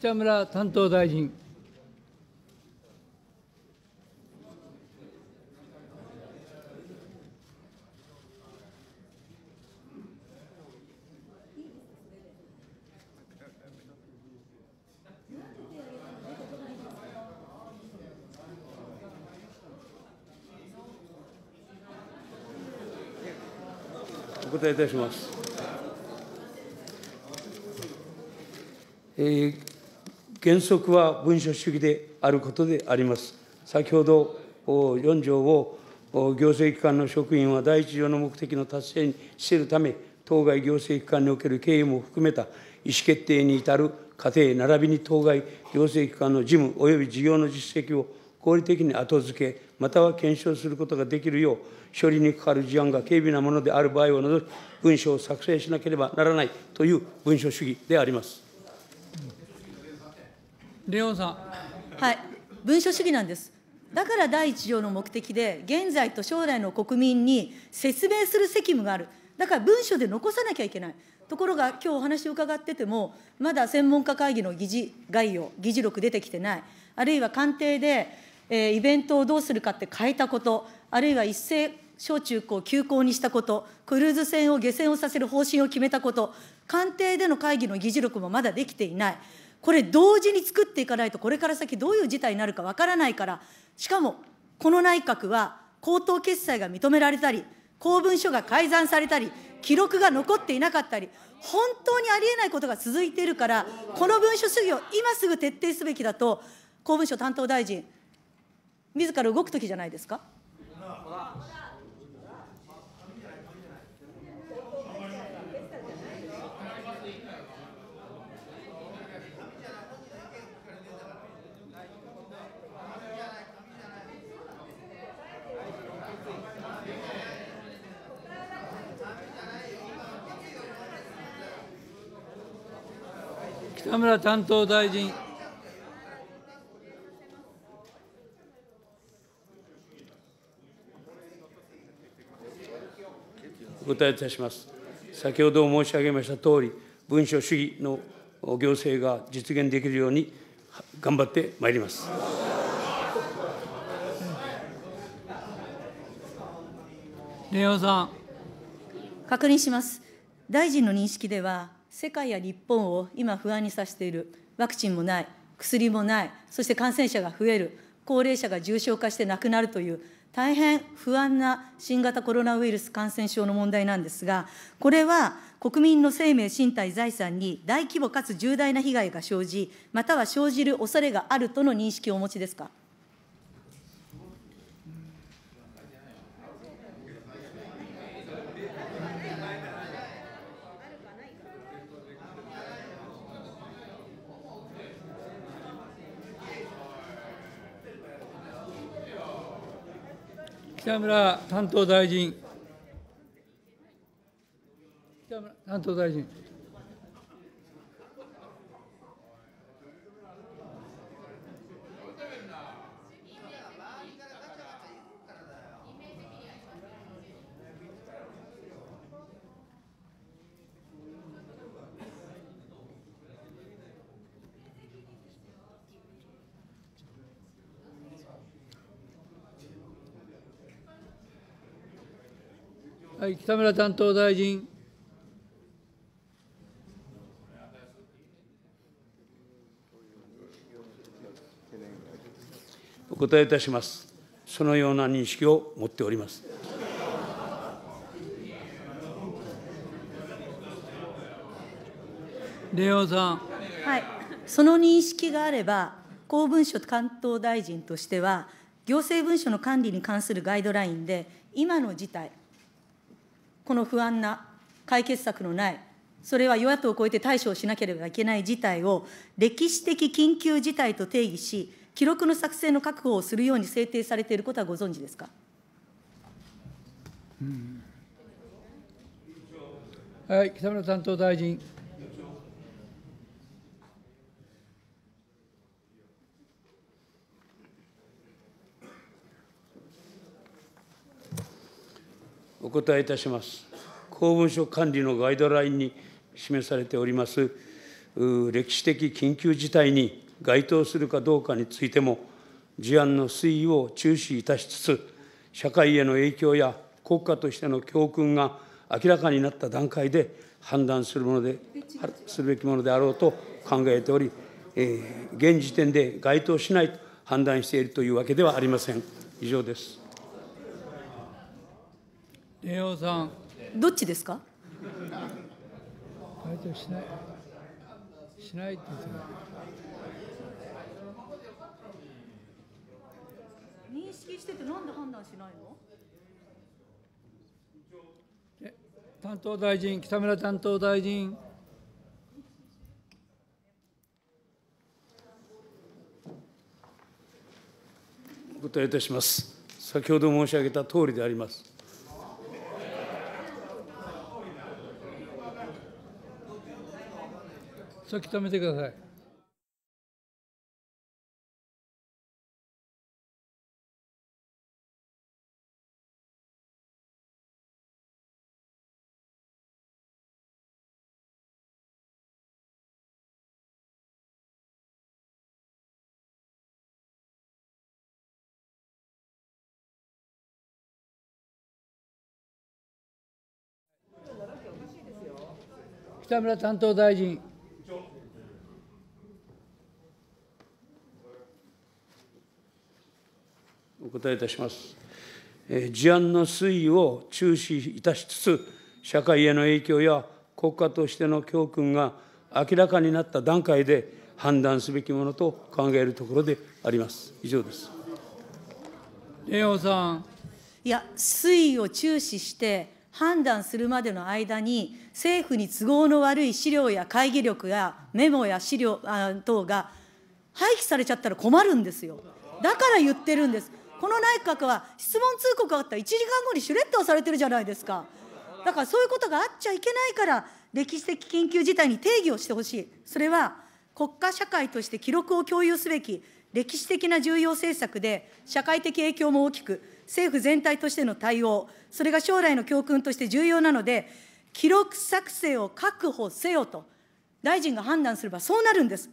北村担当大臣。お答えいたします。えー原則は文書主義であることであります。先ほど4条を行政機関の職員は第一条の目的の達成に資するため、当該行政機関における経営も含めた意思決定に至る過程並びに当該行政機関の事務及び事業の実績を合理的に後付け、または検証することができるよう、処理にかかる事案が軽微なものである場合を除き、文書を作成しなければならないという文書主義であります。レオンさん。はい、文書主義なんです。だから第1条の目的で、現在と将来の国民に説明する責務がある。だから文書で残さなきゃいけない。ところが、今日お話を伺ってても、まだ専門家会議の議事概要、議事録出てきてない。あるいは官邸で、えー、イベントをどうするかって変えたこと、あるいは一斉小中高休校にしたこと、クルーズ船を下船をさせる方針を決めたこと、官邸での会議の議事録もまだできていない。これ同時に作っていかないと、これから先どういう事態になるかわからないから、しかもこの内閣は口頭決裁が認められたり、公文書が改ざんされたり、記録が残っていなかったり、本当にありえないことが続いているから、この文書主義を今すぐ徹底すべきだと、公文書担当大臣、自ら動くときじゃないですか。田村担当大臣。お答えいたします。先ほど申し上げましたとおり、文書主義の行政が実現できるように頑張ってまいります。蓮舫さん。確認します。大臣の認識では、世界や日本を今不安にさせている、ワクチンもない、薬もない、そして感染者が増える、高齢者が重症化して亡くなるという、大変不安な新型コロナウイルス感染症の問題なんですが、これは国民の生命、身体、財産に大規模かつ重大な被害が生じ、または生じる恐れがあるとの認識をお持ちですか。北村担当大臣。北村担当大臣。はい、北村担当大臣。お答えいたします。そのような認識を持っております。レオさん。はい、その認識があれば、公文書担当大臣としては、行政文書の管理に関するガイドラインで、今の事態、この不安な解決策のない、それは与野党を超えて対処をしなければいけない事態を、歴史的緊急事態と定義し、記録の作成の確保をするように制定されていることはご存知ですか。うん、はい、北村担当大臣。お答えいたします。公文書管理のガイドラインに示されております歴史的緊急事態に該当するかどうかについても、事案の推移を注視いたしつつ、社会への影響や国家としての教訓が明らかになった段階で判断するものでするべきものであろうと考えており、えー、現時点で該当しないと判断しているというわけではありません。以上です。電王さん。どっちですか。回答しない。しないって言って認識してて、なんで判断しないの。担当大臣、北村担当大臣。お答えいたします。先ほど申し上げた通りであります。それ止めてください。北村担当大臣。お答えいたします。事案の推移を注視いたしつつ、社会への影響や国家としての教訓が明らかになった段階で判断すべきものと考えるところであります。以上です。蓮舫さん。いや、推移を注視して、判断するまでの間に、政府に都合の悪い資料や会議力やメモや資料等が廃棄されちゃったら困るんですよ。だから言ってるんです。この内閣は質問通告があったら1時間後にシュレッダーされてるじゃないですか。だからそういうことがあっちゃいけないから、歴史的緊急事態に定義をしてほしい。それは国家社会として記録を共有すべき歴史的な重要政策で、社会的影響も大きく、政府全体としての対応、それが将来の教訓として重要なので、記録作成を確保せよと、大臣が判断すればそうなるんです。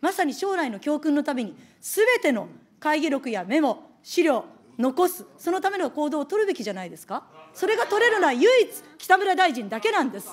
まさに将来の教訓のために、すべての会議録やメモ、資料、残す、そのための行動を取るべきじゃないですか。それが取れるのは唯一、北村大臣だけなんです。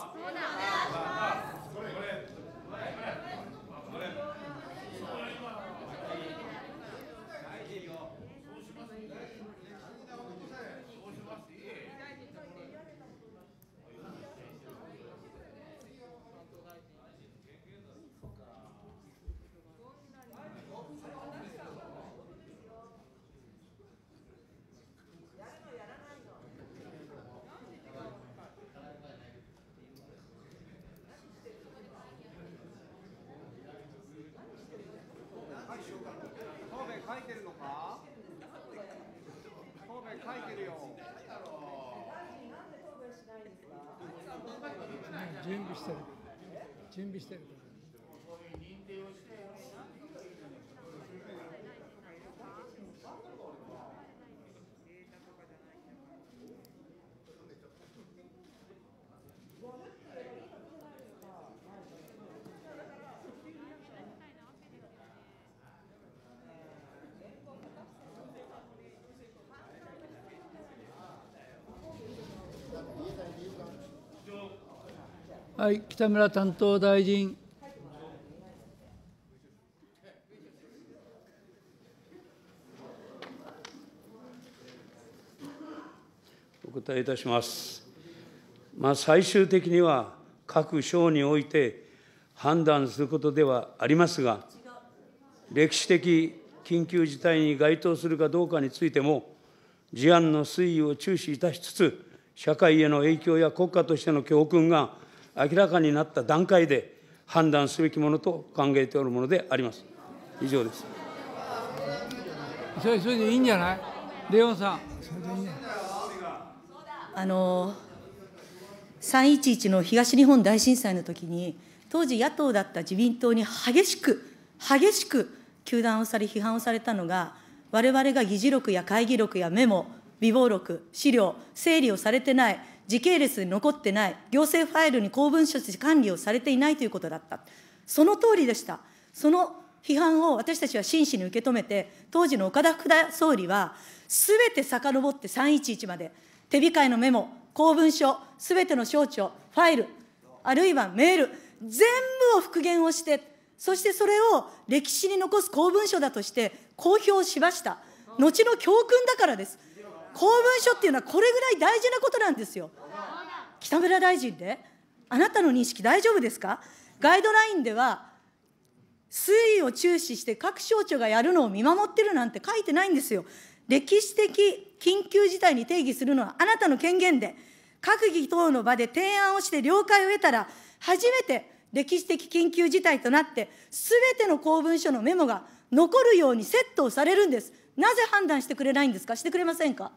はい、北村担当大臣。お答えいたします。まあ、最終的には各省において判断することではありますが、歴史的緊急事態に該当するかどうかについても、事案の推移を注視いたしつつ、社会への影響や国家としての教訓が明らかになった段階で判断すべきものと考えておるものであります。以上です。それそれでいいんじゃない？レオンさん。あの311の東日本大震災の時に当時野党だった自民党に激しく激しく糾弾をされ批判をされたのがわれわれが議事録や会議録やメモ備忘録資料整理をされてない時系列に残ってない、行政ファイルに公文書として管理をされていないということだった。その通りでした。その批判を私たちは真摯に受け止めて、当時の岡田副大総理は、すべて遡って311まで、手控えのメモ、公文書、すべての省庁、ファイル、あるいはメール、全部を復元をして、そしてそれを歴史に残す公文書だとして公表しました。後の教訓だからです。公文書っていうのはこれぐらい大事なことなんですよ。北村大臣で、あなたの認識大丈夫ですかガイドラインでは、推移を注視して各省庁がやるのを見守ってるなんて書いてないんですよ。歴史的緊急事態に定義するのはあなたの権限で、閣議等の場で提案をして了解を得たら、初めて歴史的緊急事態となって、すべての公文書のメモが残るようにセットをされるんです。なぜ判断してくれないんですかしてくれませんか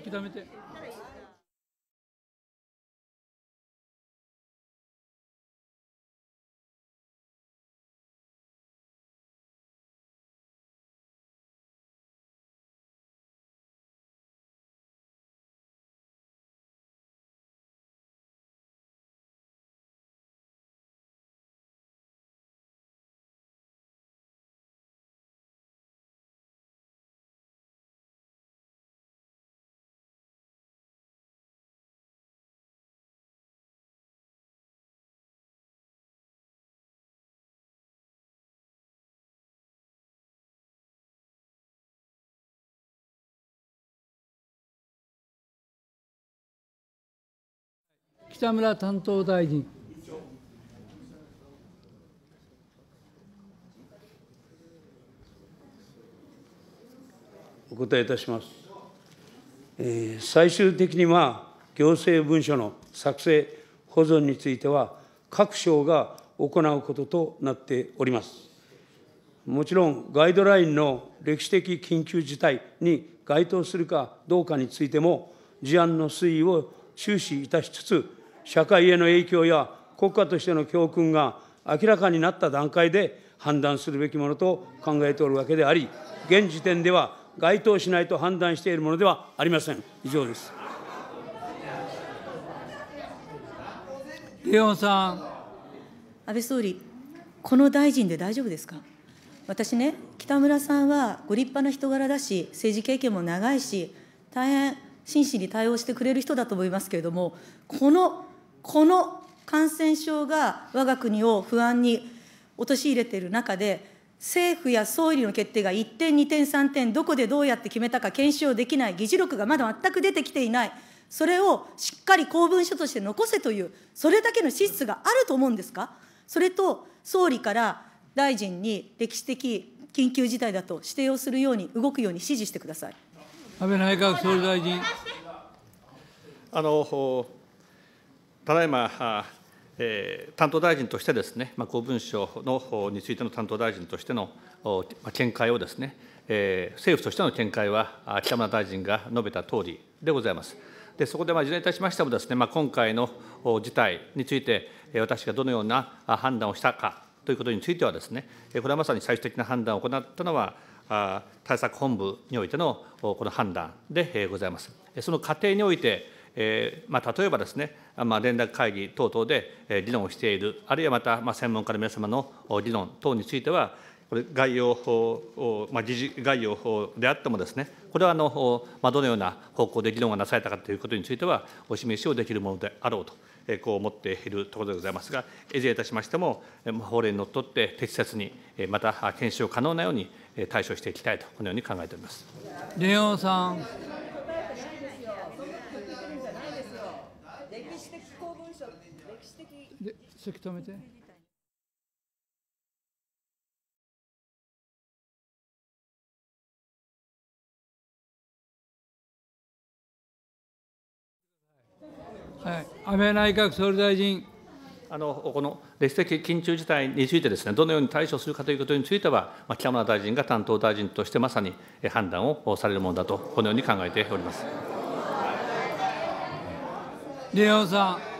それめて。北村担当大臣。お答えいたします。えー、最終的には、行政文書の作成、保存については、各省が行うこととなっております。もちろん、ガイドラインの歴史的緊急事態に該当するかどうかについても、事案の推移を注視いたしつつ、社会への影響や国家としての教訓が明らかになった段階で判断するべきものと考えておるわけであり、現時点では該当しないと判断しているものではありません。以上です。リオンさん。安倍総理、この大臣で大丈夫ですか私ね、北村さんはご立派な人柄だし、政治経験も長いし、大変真摯に対応してくれる人だと思いますけれども、このこの感染症が我が国を不安に陥れている中で、政府や総理の決定が1点、2点、3点、どこでどうやって決めたか検証できない、議事録がまだ全く出てきていない、それをしっかり公文書として残せという、それだけの資質があると思うんですか、それと総理から大臣に歴史的緊急事態だと指定をするように、動くように指示してください安倍内閣総理大臣。あのただいま、えー、担当大臣としてですね、まあ、公文書のについての担当大臣としての見解をですね、えー、政府としての見解は北村大臣が述べたとおりでございます。でそこでまあいずれいたしましてもですね、まあ、今回の事態について、私がどのような判断をしたかということについてはですね、これはまさに最終的な判断を行ったのは、対策本部においてのこの判断でございます。その過程において、まあ、例えばですね、まあ、連絡会議等々で議論をしている、あるいはまた、まあ、専門家の皆様の議論等については、これ概要法、まあ、議事概要法であってもですね、これはあの、まあ、どのような方向で議論がなされたかということについては、お示しをできるものであろうと、こう思っているところでございますが、いずれいたしましても、法令にのっとって適切に、また検証可能なように対処していきたいと、このように考えております。さん。せき止めて。はい、安倍内閣総理大臣。あのこの歴史的緊急事態についてです、ね、どのように対処するかということについては、まあ、北村大臣が担当大臣としてまさに判断をされるものだと、このように考えております。レオさん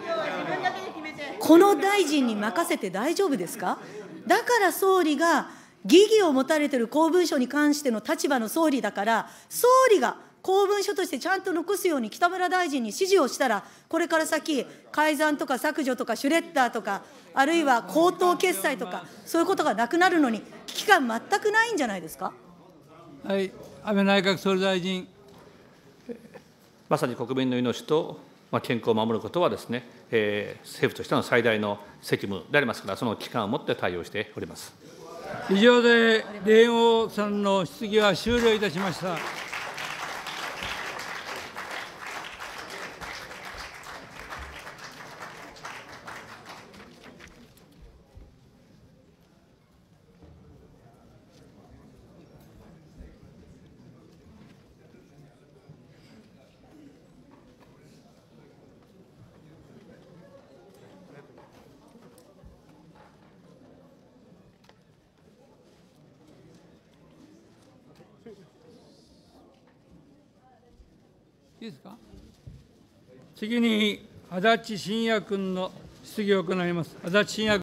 この大臣に任せて大丈夫ですかだから総理が疑義を持たれている公文書に関しての立場の総理だから、総理が公文書としてちゃんと残すように北村大臣に指示をしたら、これから先、改ざんとか削除とかシュレッダーとか、あるいは口頭決済とか、そういうことがなくなるのに、危機感全くないんじゃないですか。はい、安倍内閣総理大臣。まさに国民の命と、まあ、健康を守ることはですね、え政府としての最大の責務でありますから、その期間をもって対応しております。以上で、蓮舫さんの質疑は終了いたしました。次に足立信也君の質疑を行います。足立信也